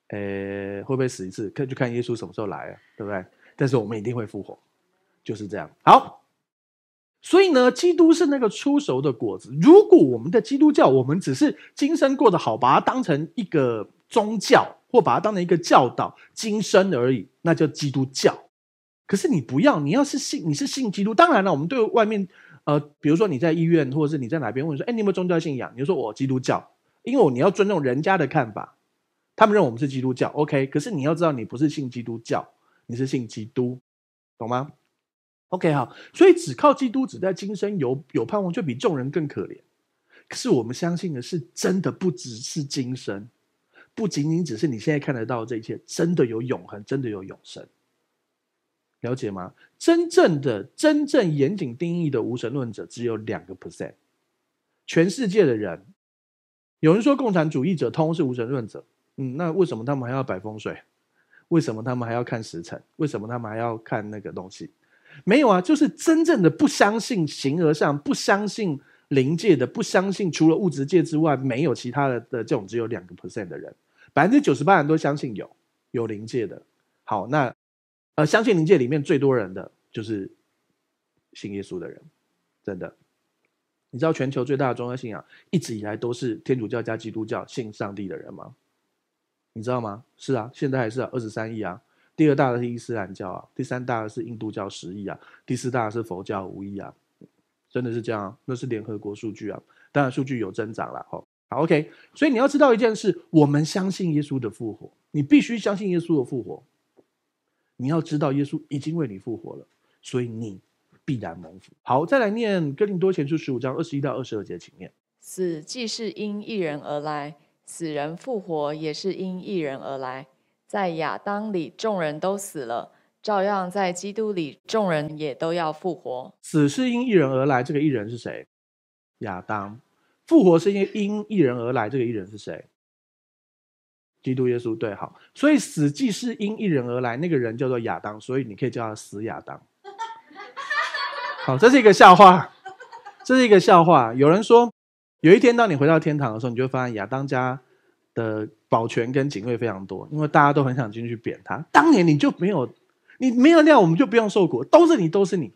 诶，会不会死一次？看就看耶稣什么时候来啊，对不对？但是我们一定会复活，就是这样。好，所以呢，基督是那个出熟的果子。如果我们的基督教，我们只是今生过得好，把它当成一个宗教，或把它当成一个教导今生而已，那叫基督教。可是你不要，你要是信，你是信基督。当然了，我们对外面，呃，比如说你在医院，或者是你在哪边问说，哎，你有没有宗教信仰？你就说我基督教，因为我你要尊重人家的看法。他们认为我们是基督教，OK？可是你要知道，你不是信基督教，你是信基督，懂吗？OK，好，所以只靠基督只在今生有有盼望，就比众人更可怜。可是我们相信的是真的，不只是今生，不仅仅只是你现在看得到这一切，真的有永恒，真的有永生，了解吗？真正的、真正严谨定义的无神论者只有两个 percent，全世界的人，有人说共产主义者通是无神论者。嗯，那为什么他们还要摆风水？为什么他们还要看时辰？为什么他们还要看那个东西？没有啊，就是真正的不相信形而上，不相信灵界的，不相信除了物质界之外没有其他的的这种只有两个 percent 的人，百分之九十八人都相信有有灵界的好。那呃，相信灵界里面最多人的就是信耶稣的人，真的。你知道全球最大的宗教信仰一直以来都是天主教加基督教，信上帝的人吗？你知道吗？是啊，现在还是二十三亿啊。第二大的是伊斯兰教啊，第三大的是印度教十亿啊，第四大的是佛教五亿啊。真的是这样，那是联合国数据啊。当然，数据有增长了。好，好，OK。所以你要知道一件事，我们相信耶稣的复活，你必须相信耶稣的复活。你要知道耶稣已经为你复活了，所以你必然蒙福。好，再来念哥林多前书十五章二十一到二十二节，请念。死既是因一人而来。死人复活也是因一人而来，在亚当里众人都死了，照样在基督里众人也都要复活。死是因一人而来，这个一人是谁？亚当。复活是因因一人而来，这个一人是谁？基督耶稣。对，好。所以死既是因一人而来，那个人叫做亚当，所以你可以叫他死亚当。好，这是一个笑话，这是一个笑话。有人说。有一天，当你回到天堂的时候，你就发现亚当家的保全跟警卫非常多，因为大家都很想进去扁他。当年你就没有，你没有那样，我们就不用受苦，都是你，都是你。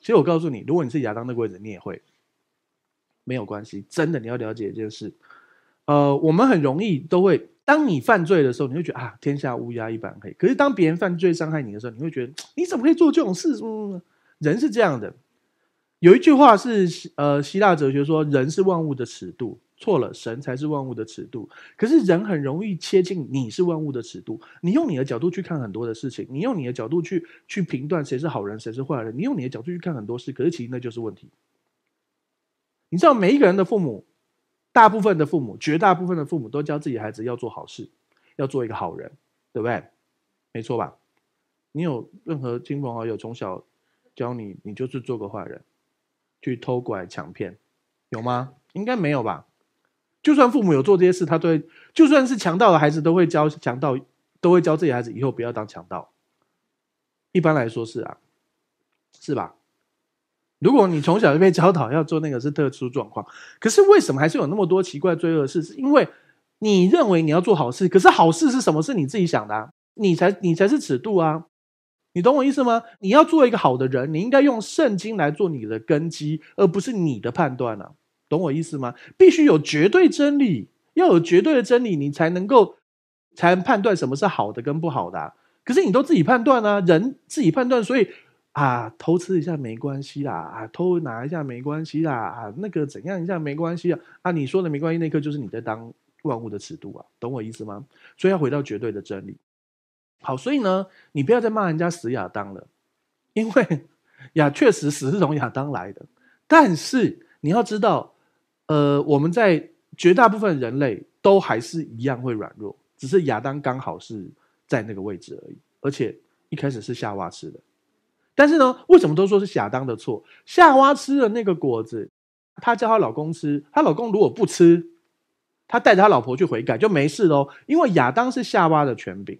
其实我告诉你，如果你是亚当的柜子，你也会没有关系。真的，你要了解一件事，呃，我们很容易都会，当你犯罪的时候，你会觉得啊，天下乌鸦一般黑。可是当别人犯罪伤害你的时候，你会觉得你怎么可以做这种事？人是这样的。有一句话是，呃，希腊哲学说，人是万物的尺度，错了，神才是万物的尺度。可是人很容易切近，你是万物的尺度，你用你的角度去看很多的事情，你用你的角度去去评断谁是好人，谁是坏人，你用你的角度去看很多事，可是其实那就是问题。你知道，每一个人的父母，大部分的父母，绝大部分的父母都教自己孩子要做好事，要做一个好人，对不对？没错吧？你有任何亲朋好友从小教你，你就是做个坏人。去偷拐抢骗，有吗？应该没有吧。就算父母有做这些事，他对就算是强盗的孩子，都会教强盗，都会教自己孩子以后不要当强盗。一般来说是啊，是吧？如果你从小就被教导要做那个，是特殊状况。可是为什么还是有那么多奇怪罪恶事？是因为你认为你要做好事，可是好事是什么？是你自己想的，啊，你才你才是尺度啊。你懂我意思吗？你要做一个好的人，你应该用圣经来做你的根基，而不是你的判断啊！懂我意思吗？必须有绝对真理，要有绝对的真理，你才能够才判断什么是好的跟不好的。可是你都自己判断啊，人自己判断，所以啊，偷吃一下没关系啦，啊，偷拿一下没关系啦，啊，那个怎样一下没关系啊？啊，你说的没关系，那刻就是你在当万物的尺度啊！懂我意思吗？所以要回到绝对的真理。好，所以呢，你不要再骂人家死亚当了，因为 亚确实死是从亚当来的，但是你要知道，呃，我们在绝大部分人类都还是一样会软弱，只是亚当刚好是在那个位置而已，而且一开始是夏娃吃的，但是呢，为什么都说是亚当的错？夏娃吃了那个果子，她叫她老公吃，她老公如果不吃，她带着她老婆去悔改就没事喽，因为亚当是夏娃的权柄。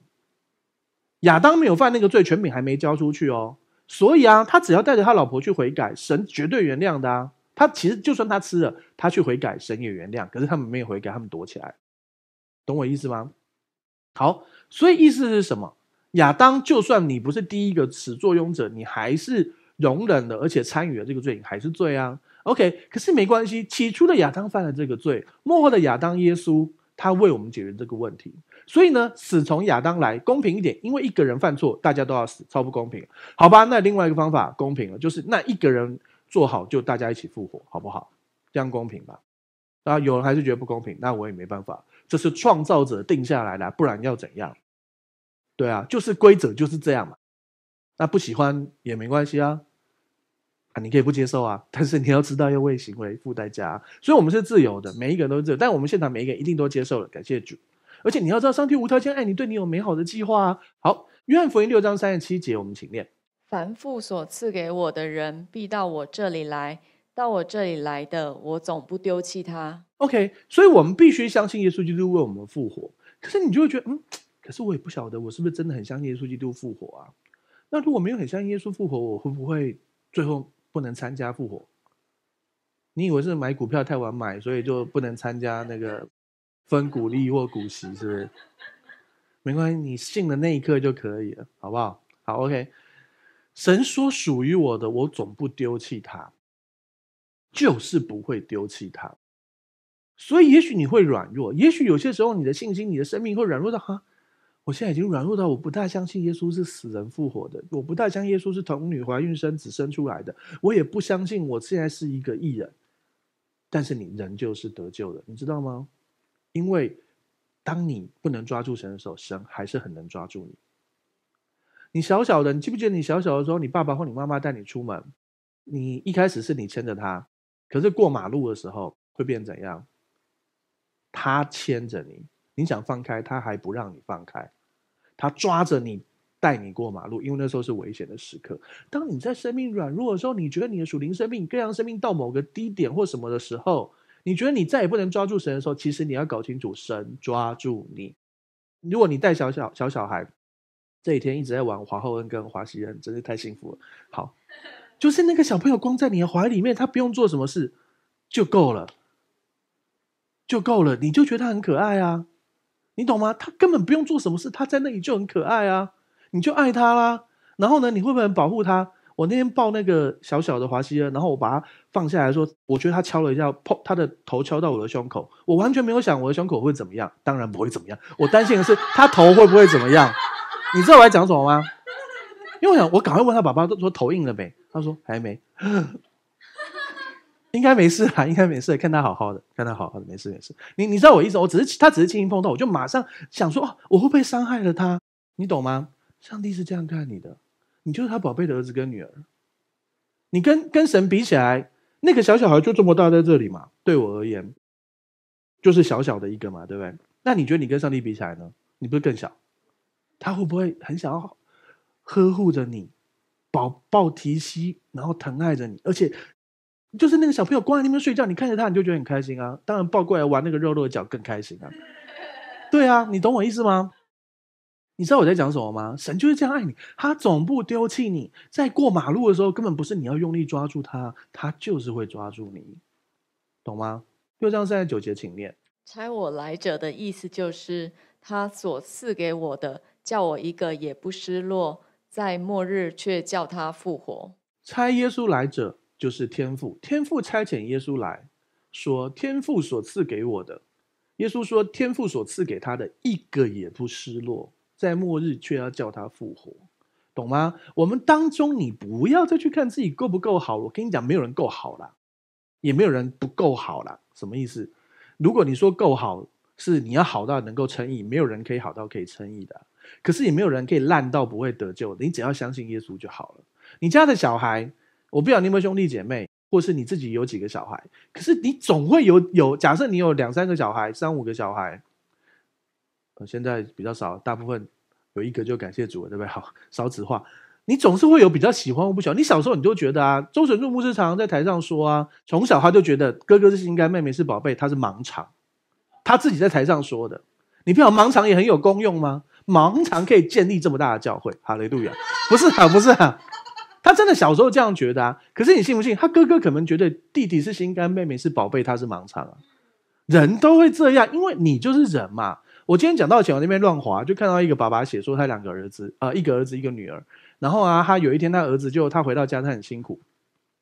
亚当没有犯那个罪，权柄还没交出去哦，所以啊，他只要带着他老婆去悔改，神绝对原谅的啊。他其实就算他吃了，他去悔改，神也原谅。可是他们没有悔改，他们躲起来，懂我意思吗？好，所以意思是什么？亚当就算你不是第一个始作俑者，你还是容忍的，而且参与了这个罪，你还是罪啊。OK，可是没关系，起初的亚当犯了这个罪，幕后的亚当耶稣他为我们解决这个问题。所以呢，死从亚当来，公平一点，因为一个人犯错，大家都要死，超不公平，好吧？那另外一个方法公平了，就是那一个人做好，就大家一起复活，好不好？这样公平吧？啊，有人还是觉得不公平，那我也没办法，这是创造者定下来的，不然要怎样？对啊，就是规则就是这样嘛。那不喜欢也没关系啊，啊，你可以不接受啊，但是你要知道要为行为付代价，所以我们是自由的，每一个人都是自由，但我们现场每一个人一定都接受了，感谢主。而且你要知道，上帝无条件爱你，对你有美好的计划。好，约翰福音六章三十七节，我们请念：“凡父所赐给我的人，必到我这里来；到我这里来的，我总不丢弃他。” OK，所以我们必须相信耶稣基督为我们复活。可是你就会觉得，嗯，可是我也不晓得我是不是真的很相信耶稣基督复活啊？那如果没有很相信耶稣复活，我会不会最后不能参加复活？你以为是买股票太晚买，所以就不能参加那个？分鼓励或股息是不是？没关系，你信的那一刻就可以了，好不好？好，OK。神说：“属于我的，我总不丢弃他，就是不会丢弃他。”所以，也许你会软弱，也许有些时候你的信心、你的生命会软弱到哈，我现在已经软弱到我不太相信耶稣是死人复活的，我不太相信耶稣是童女怀孕生子生出来的，我也不相信我现在是一个异人。但是，你仍旧是得救的，你知道吗？因为，当你不能抓住神的时候，神还是很能抓住你。你小小的，你记不记得你小小的时候，你爸爸或你妈妈带你出门，你一开始是你牵着他，可是过马路的时候会变怎样？他牵着你，你想放开他还不让你放开，他抓着你带你过马路，因为那时候是危险的时刻。当你在生命软弱的时候，你觉得你的属灵生命、各样生命到某个低点或什么的时候。你觉得你再也不能抓住神的时候，其实你要搞清楚，神抓住你。如果你带小小小小孩，这几天一直在玩华后恩跟华西恩，真是太幸福了。好，就是那个小朋友光在你的怀里面，他不用做什么事，就够了，就够了，你就觉得他很可爱啊，你懂吗？他根本不用做什么事，他在那里就很可爱啊，你就爱他啦。然后呢，你会不会保护他？我那天抱那个小小的华西恩，然后我把它放下来说，我觉得他敲了一下，碰他的头敲到我的胸口，我完全没有想我的胸口会怎么样，当然不会怎么样。我担心的是他头会不会怎么样？你知道我在讲什么吗？因为我想，我赶快问他爸爸，都说头硬了没？他说还没，应该没事啦，应该没事，看他好好的，看他好好的，没事没事。你你知道我意思？我只是他只是轻轻碰到，我就马上想说哦，我会不会伤害了他？你懂吗？上帝是这样看你的。你就是他宝贝的儿子跟女儿，你跟跟神比起来，那个小小孩就这么大在这里嘛？对我而言，就是小小的一个嘛，对不对？那你觉得你跟上帝比起来呢？你不是更小？他会不会很想要呵护着你，抱抱提膝，然后疼爱着你？而且，就是那个小朋友光在那边睡觉，你看着他，你就觉得很开心啊！当然抱过来玩那个肉肉的脚更开心啊！对啊，你懂我意思吗？你知道我在讲什么吗？神就是这样爱你，他总不丢弃你。在过马路的时候，根本不是你要用力抓住他，他就是会抓住你，懂吗？六章三十九节，请念。差我来者的意思就是他所赐给我的，叫我一个也不失落，在末日却叫他复活。差耶稣来者就是天父，天父差遣耶稣来说，天父所赐给我的。耶稣说，天父所赐给他的一个也不失落。在末日却要叫他复活，懂吗？我们当中，你不要再去看自己够不够好。我跟你讲，没有人够好了，也没有人不够好了。什么意思？如果你说够好，是你要好到能够称义，没有人可以好到可以称义的。可是也没有人可以烂到不会得救。你只要相信耶稣就好了。你家的小孩，我不知道你有没有兄弟姐妹，或是你自己有几个小孩。可是你总会有有，假设你有两三个小孩，三五个小孩。现在比较少，大部分有一个就感谢主，对不对？好，少子化。你总是会有比较喜欢或不喜欢。你小时候你就觉得啊，周柱入师常常在台上说啊，从小他就觉得哥哥是心肝，妹妹是宝贝，他是盲肠，他自己在台上说的。你不要盲肠也很有功用吗？盲肠可以建立这么大的教会？哈雷路亚不是啊，不是啊，他真的小时候这样觉得啊。可是你信不信，他哥哥可能觉得弟弟是心肝，妹妹是宝贝，他是盲肠啊。人都会这样，因为你就是人嘛。我今天讲到前，我那边乱滑，就看到一个爸爸写说他两个儿子，呃，一个儿子一个女儿，然后啊，他有一天他儿子就他回到家，他很辛苦，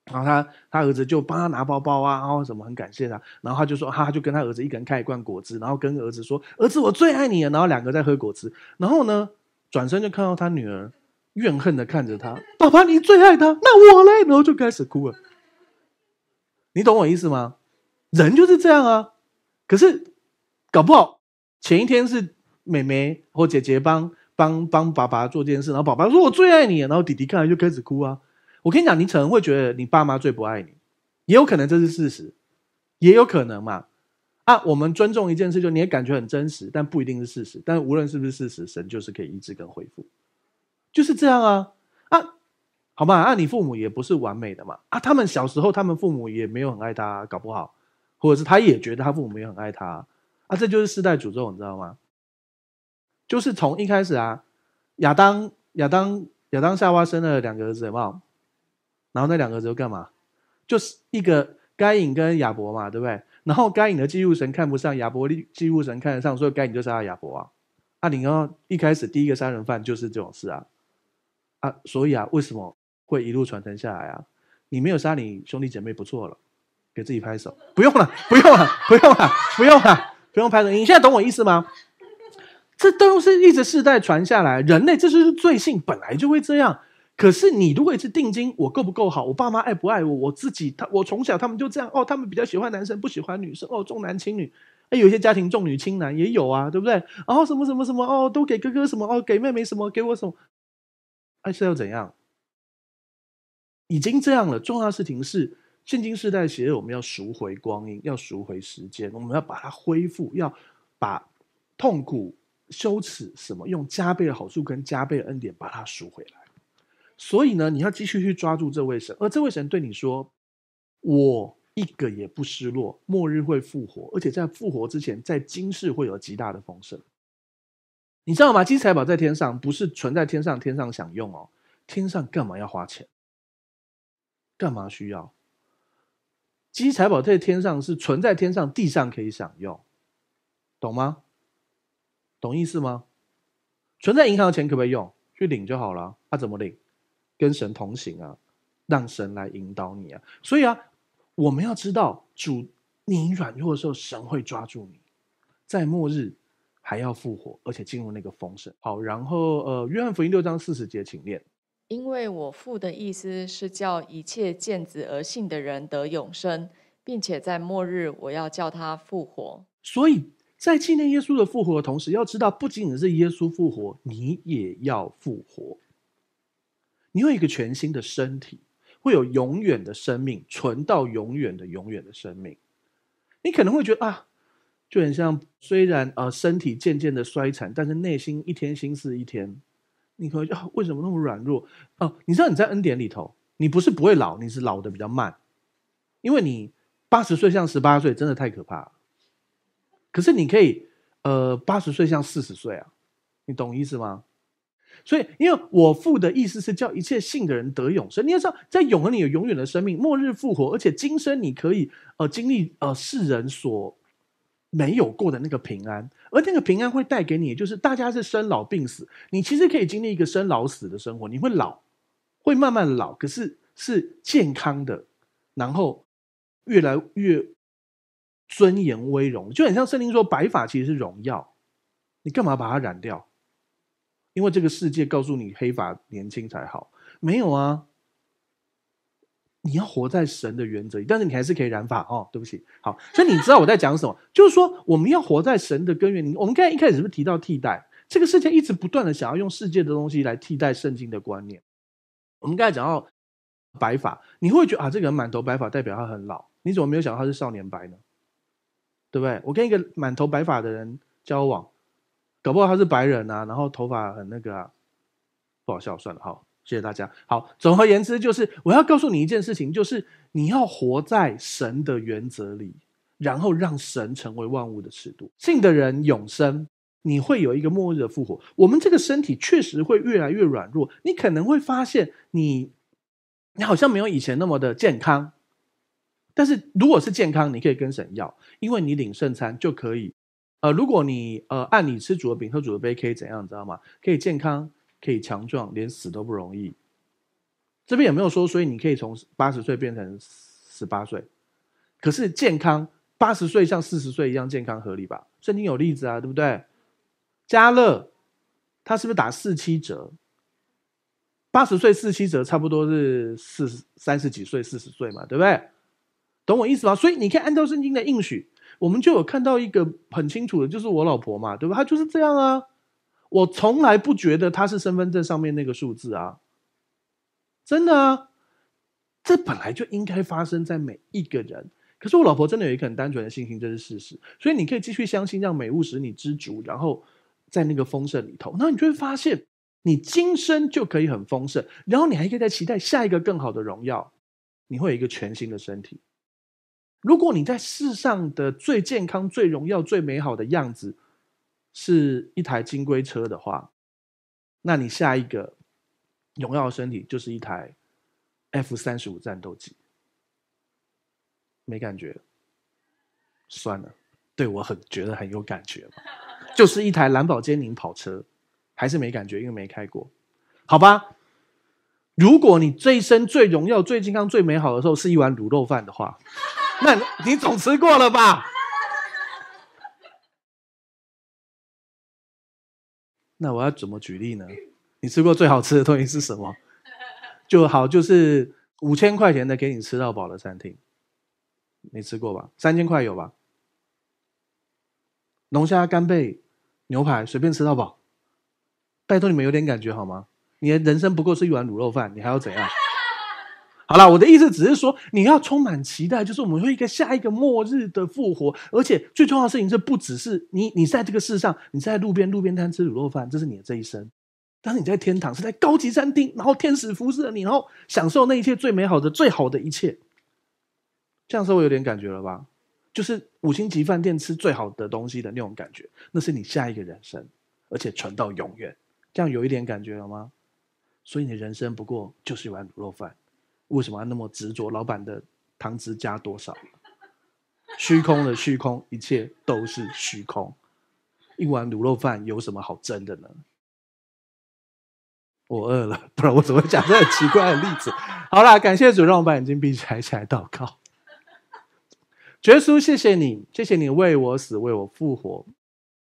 然后他他儿子就帮他拿包包啊，然后什么很感谢他，然后他就说，他就跟他儿子一个人开一罐果汁，然后跟儿子说，儿子我最爱你，然后两个在喝果汁，然后呢，转身就看到他女儿怨恨的看着他，爸爸你最爱他，那我嘞，然后就开始哭了，你懂我意思吗？人就是这样啊，可是搞不好。前一天是妹妹或姐姐帮帮帮爸爸做件事，然后爸爸说：“我最爱你。”然后弟弟看了就开始哭啊！我跟你讲，你可能会觉得你爸妈最不爱你，也有可能这是事实，也有可能嘛啊！我们尊重一件事，就你也感觉很真实，但不一定是事实。但无论是不是事实，神就是可以医治跟恢复，就是这样啊啊！好吧，啊，你父母也不是完美的嘛啊！他们小时候，他们父母也没有很爱他，搞不好，或者是他也觉得他父母也很爱他。啊，这就是世代诅咒，你知道吗？就是从一开始啊，亚当、亚当、亚当、夏娃生了两个儿子，好不好？然后那两个子又干嘛？就是一个该隐跟亚伯嘛，对不对？然后该隐的嫉妒神看不上，亚伯的嫉妒神看得上，所以该隐就杀亚伯啊。啊，你刚刚一开始第一个杀人犯就是这种事啊。啊，所以啊，为什么会一路传承下来啊？你没有杀你兄弟姐妹不错了，给自己拍手。不用了，不用了，不用了，不用了。不用拍成音，现在懂我意思吗？这都是一直世代传下来，人类这是罪性，本来就会这样。可是你如果一直定金，我够不够好？我爸妈爱不爱我？我自己他，我从小他们就这样哦，他们比较喜欢男生，不喜欢女生哦，重男轻女。哎，有些家庭重女轻男也有啊，对不对？然后什么什么什么哦，都给哥哥什么哦，给妹妹什么，给我什么？还是要怎样？已经这样了。重要的事情是。现今世代，其实我们要赎回光阴，要赎回时间，我们要把它恢复，要把痛苦、羞耻什么，用加倍的好处跟加倍的恩典把它赎回来。所以呢，你要继续去抓住这位神，而这位神对你说：“我一个也不失落，末日会复活，而且在复活之前，在今世会有极大的丰盛。”你知道吗？金财宝在天上，不是存在天上，天上想用哦，天上干嘛要花钱？干嘛需要？积财宝在天上，是存在天上，地上可以享用，懂吗？懂意思吗？存在银行的钱可不可以用？去领就好了。他怎么领？跟神同行啊，让神来引导你啊。所以啊，我们要知道主，你软弱的时候，神会抓住你，在末日还要复活，而且进入那个丰盛。好，然后呃，约翰福音六章四十节，请念。因为我父的意思是叫一切见子而信的人得永生，并且在末日我要叫他复活。所以，在纪念耶稣的复活的同时，要知道不仅仅是耶稣复活，你也要复活。你有一个全新的身体，会有永远的生命，存到永远的永远的生命。你可能会觉得啊，就很像虽然呃身体渐渐的衰残，但是内心一天新似一天。你可以为什么那么软弱？哦，你知道你在恩典里头，你不是不会老，你是老的比较慢，因为你八十岁像十八岁，真的太可怕。可是你可以，呃，八十岁像四十岁啊，你懂意思吗？所以，因为我父的意思是叫一切信的人得永生。你要知道，在永恒里有永远的生命、末日复活，而且今生你可以呃经历呃世人所。没有过的那个平安，而那个平安会带给你，就是大家是生老病死，你其实可以经历一个生老死的生活，你会老，会慢慢老，可是是健康的，然后越来越尊严威荣，就很像圣经说白发其实是荣耀，你干嘛把它染掉？因为这个世界告诉你黑发年轻才好，没有啊。你要活在神的原则里，但是你还是可以染发哦。对不起，好，所以你知道我在讲什么？就是说，我们要活在神的根源里。我们刚才一开始是不是提到替代？这个世界一直不断的想要用世界的东西来替代圣经的观念。我们刚才讲到白发，你会觉得啊，这个人满头白发代表他很老，你怎么没有想到他是少年白呢？对不对？我跟一个满头白发的人交往，搞不好他是白人啊，然后头发很那个啊，不好笑算了哈。谢谢大家。好，总而言之，就是我要告诉你一件事情，就是你要活在神的原则里，然后让神成为万物的尺度。信的人永生，你会有一个末日的复活。我们这个身体确实会越来越软弱，你可能会发现你你好像没有以前那么的健康。但是如果是健康，你可以跟神要，因为你领圣餐就可以。呃，如果你呃按你吃主的饼喝主的杯，可以怎样？知道吗？可以健康。可以强壮，连死都不容易。这边也没有说，所以你可以从八十岁变成十八岁。可是健康，八十岁像四十岁一样健康，合理吧？圣经有例子啊，对不对？家乐，他是不是打四七折？八十岁四七折，差不多是四三十几岁、四十岁嘛，对不对？懂我意思吗？所以你可以按照圣经的应许，我们就有看到一个很清楚的，就是我老婆嘛，对吧？她就是这样啊。我从来不觉得他是身份证上面那个数字啊，真的啊，这本来就应该发生在每一个人。可是我老婆真的有一个很单纯的信心，这是事实。所以你可以继续相信，让美物使你知足，然后在那个丰盛里头，那你就会发现，你今生就可以很丰盛，然后你还可以在期待下一个更好的荣耀。你会有一个全新的身体。如果你在世上的最健康、最荣耀、最美好的样子。是一台金龟车的话，那你下一个荣耀身体就是一台 F 三十五战斗机，没感觉。算了，对我很觉得很有感觉吧，就是一台蓝宝坚尼跑车，还是没感觉，因为没开过。好吧，如果你这一生最荣耀、最健康、最美好的时候是一碗卤肉饭的话，那你总吃过了吧？那我要怎么举例呢？你吃过最好吃的东西是什么？就好，就是五千块钱的给你吃到饱的餐厅，没吃过吧？三千块有吧？龙虾、干贝、牛排，随便吃到饱。拜托你们有点感觉好吗？你的人生不过是一碗卤肉饭，你还要怎样？好了，我的意思只是说，你要充满期待，就是我们会一个下一个末日的复活，而且最重要的事情是，不只是你，你在这个世上，你在路边路边摊吃卤肉饭，这是你的这一生；但是你在天堂是在高级餐厅，然后天使服侍你，然后享受那一切最美好的、最好的一切。这样稍微有点感觉了吧？就是五星级饭店吃最好的东西的那种感觉，那是你下一个人生，而且存到永远。这样有一点感觉了吗？所以你的人生不过就是一碗卤肉饭。为什么要那么执着？老板的糖汁加多少？虚空的虚空，一切都是虚空。一碗卤肉饭有什么好争的呢？我饿了，不然我怎么讲这很奇怪的例子？好啦，感谢主，让我把眼睛闭起来祷告。耶稣，谢谢你，谢谢你为我死，为我复活。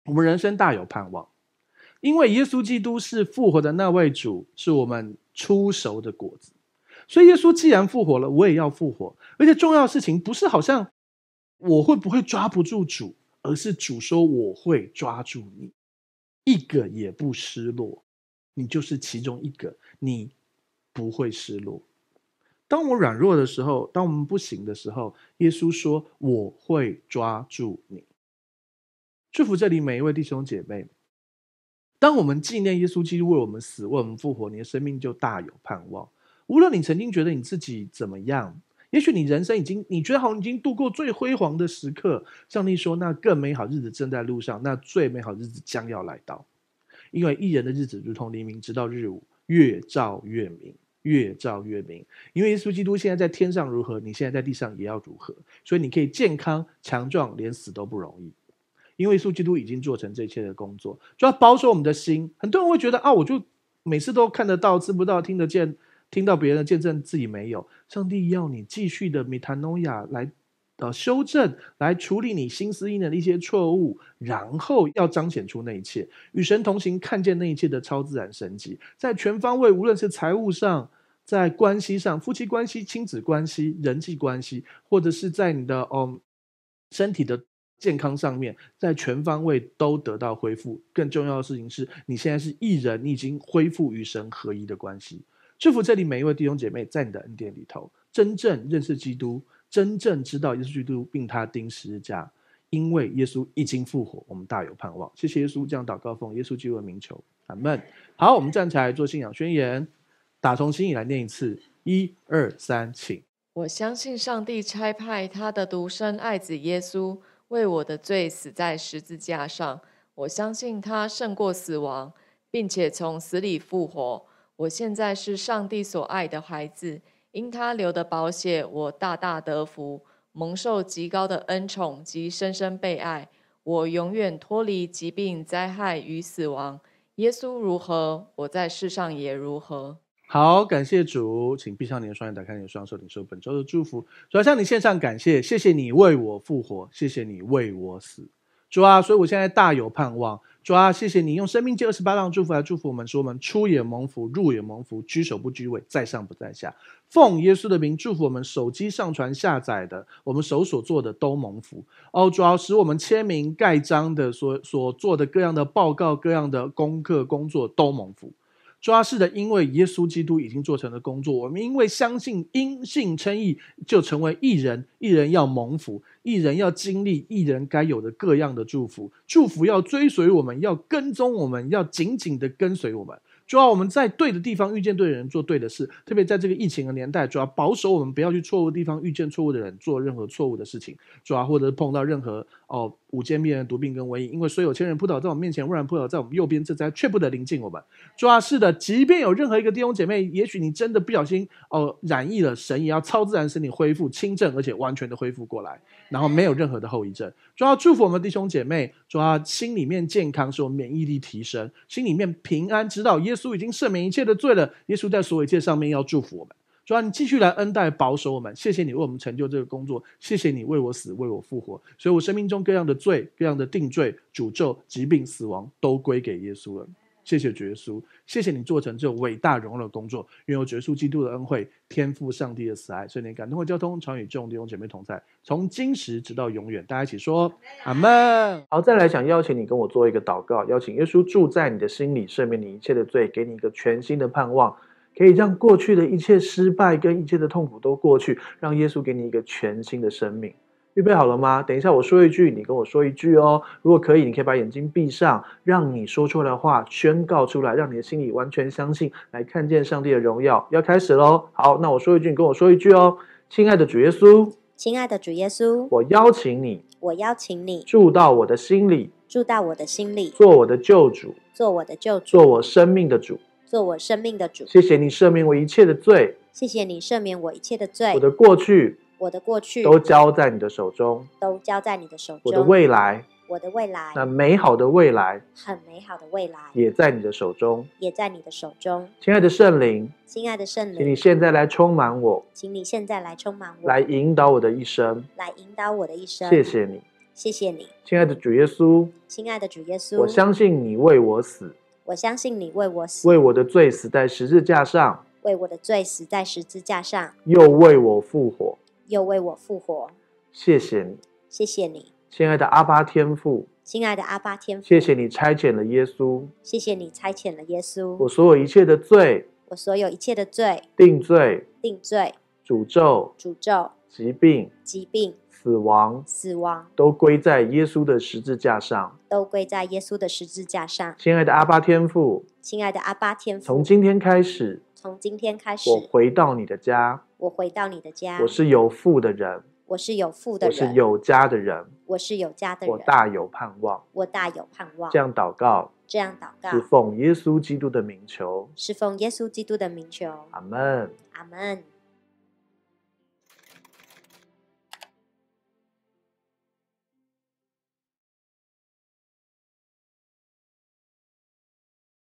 我们人生大有盼望，因为耶稣基督是复活的那位主，是我们出熟的果子。所以，耶稣既然复活了，我也要复活。而且，重要的事情不是好像我会不会抓不住主，而是主说我会抓住你，一个也不失落。你就是其中一个，你不会失落。当我软弱的时候，当我们不行的时候，耶稣说我会抓住你。祝福这里每一位弟兄姐妹。当我们纪念耶稣基督为我们死、为我们复活，你的生命就大有盼望。无论你曾经觉得你自己怎么样，也许你人生已经，你觉得好像已经度过最辉煌的时刻。上帝说：“那更美好日子正在路上，那最美好日子将要来到。”因为一人的日子如同黎明，直到日午，越照越明，越照越明。因为耶稣基督现在在天上如何，你现在在地上也要如何。所以你可以健康、强壮，连死都不容易。因为耶稣基督已经做成这一切的工作，就要保守我们的心。很多人会觉得啊，我就每次都看得到、吃不到、听得见。听到别人的见证，自己没有。上帝要你继续的 metanoia 来，呃，修正，来处理你心思意念的一些错误，然后要彰显出那一切与神同行，看见那一切的超自然神迹，在全方位，无论是财务上，在关系上，夫妻关系、亲子关系、人际关系，或者是在你的嗯身体的健康上面，在全方位都得到恢复。更重要的事情是，你现在是一人，你已经恢复与神合一的关系。祝福这里每一位弟兄姐妹，在你的恩典里头，真正认识基督，真正知道耶稣基督，并他钉十字架。因为耶稣已经复活，我们大有盼望。谢谢耶稣，这样祷告奉耶稣基督的名求，阿门。好，我们站起来做信仰宣言，打从心里来念一次：一二三，请。我相信上帝差派他的独生爱子耶稣，为我的罪死在十字架上。我相信他胜过死亡，并且从死里复活。我现在是上帝所爱的孩子，因他留的保险，我大大得福，蒙受极高的恩宠及深深被爱。我永远脱离疾病、灾害与死亡。耶稣如何，我在世上也如何。好，感谢主，请闭上你的双眼，打开你的双手，领受本周的祝福。主要向你献上感谢，谢谢你为我复活，谢谢你为我死，主啊！所以我现在大有盼望。主啊，谢谢你用生命借二十八浪祝福来祝福我们，使我们出也蒙福，入也蒙福，居首不居尾，在上不在下。奉耶稣的名祝福我们，手机上传下载的，我们手所做的都蒙福哦。主要使我们签名盖章的所所做的各样的报告、各样的功课、工作都蒙福。抓是的，因为耶稣基督已经做成了工作，我们因为相信因信称义，就成为一人。一人要蒙福，一人要经历一人该有的各样的祝福。祝福要追随我们，要跟踪我们，要紧紧的跟随我们。主要我们在对的地方遇见对的人做对的事，特别在这个疫情的年代，主要保守我们不要去错误地方遇见错误的人做任何错误的事情。主要或者碰到任何哦。五间病人、毒病跟瘟疫，因为所有千人扑倒在我们面前，万人扑倒在我们右边，这灾却不得临近我们。主啊，是的，即便有任何一个弟兄姐妹，也许你真的不小心哦染疫了，神也要超自然使你恢复轻症，而且完全的恢复过来，然后没有任何的后遗症。主要祝福我们弟兄姐妹，主要心里面健康，使我们免疫力提升，心里面平安，知道耶稣已经赦免一切的罪了。耶稣在所有一切上面要祝福我们。主啊，你继续来恩待保守我们，谢谢你为我们成就这个工作，谢谢你为我死，为我复活。所以我生命中各样的罪、各样的定罪、诅咒、疾病、死亡，都归给耶稣了。谢谢主耶稣，谢谢你做成这伟大荣耀的工作。拥有接受基督的恩惠，天赋上帝的慈爱，所以你感动和交通，常与众弟兄姐妹同在，从今时直到永远。大家一起说阿门。好，再来想邀请你跟我做一个祷告，邀请耶稣住在你的心里，赦免你一切的罪，给你一个全新的盼望。可以让过去的一切失败跟一切的痛苦都过去，让耶稣给你一个全新的生命。预备好了吗？等一下我说一句，你跟我说一句哦。如果可以，你可以把眼睛闭上，让你说出来的话宣告出来，让你的心里完全相信，来看见上帝的荣耀。要开始喽！好，那我说一句，你跟我说一句哦，亲爱的主耶稣，亲爱的主耶稣，我邀请你，我邀请你住到我的心里，住到我的心里，做我的救主，做我的救主，做我生命的主。做我生命的主，谢谢你赦免我一切的罪，谢谢你赦免我一切的罪，我的过去，我的过去都交在你的手中，都交在你的手中，我的未来，我的未来那美好的未来，很美好的未来也在你的手中，也在你的手中，亲爱的圣灵，亲爱的圣灵，请你现在来充满我，请你现在来充满我，来引导我的一生，来引导我的一生，谢谢你，谢谢你，亲爱的主耶稣，亲爱的主耶稣，我相信你为我死。我相信你为我死，为我的罪死在十字架上，为我的罪死在十字架上，又为我复活，又为我复活。谢谢你，谢谢你，亲爱的阿巴天父，亲爱的阿巴天父，谢谢你差遣了耶稣，谢谢你差遣了耶稣。我所有一切的罪，我所有一切的罪，定罪，定罪，诅咒，诅咒，疾病，疾病。死亡，死亡都归在耶稣的十字架上，都归在耶稣的十字架上。亲爱的阿巴天父，亲爱的阿巴天父，从今天开始，从今天开始，我回到你的家，我回到你的家。我是有父的人，我是有父的人，我是有家的人，我是有家的人。我大有盼望，我大有盼望。这样祷告，这样祷告，是奉耶稣基督的名求，是奉耶稣基督的名求。阿门，阿门。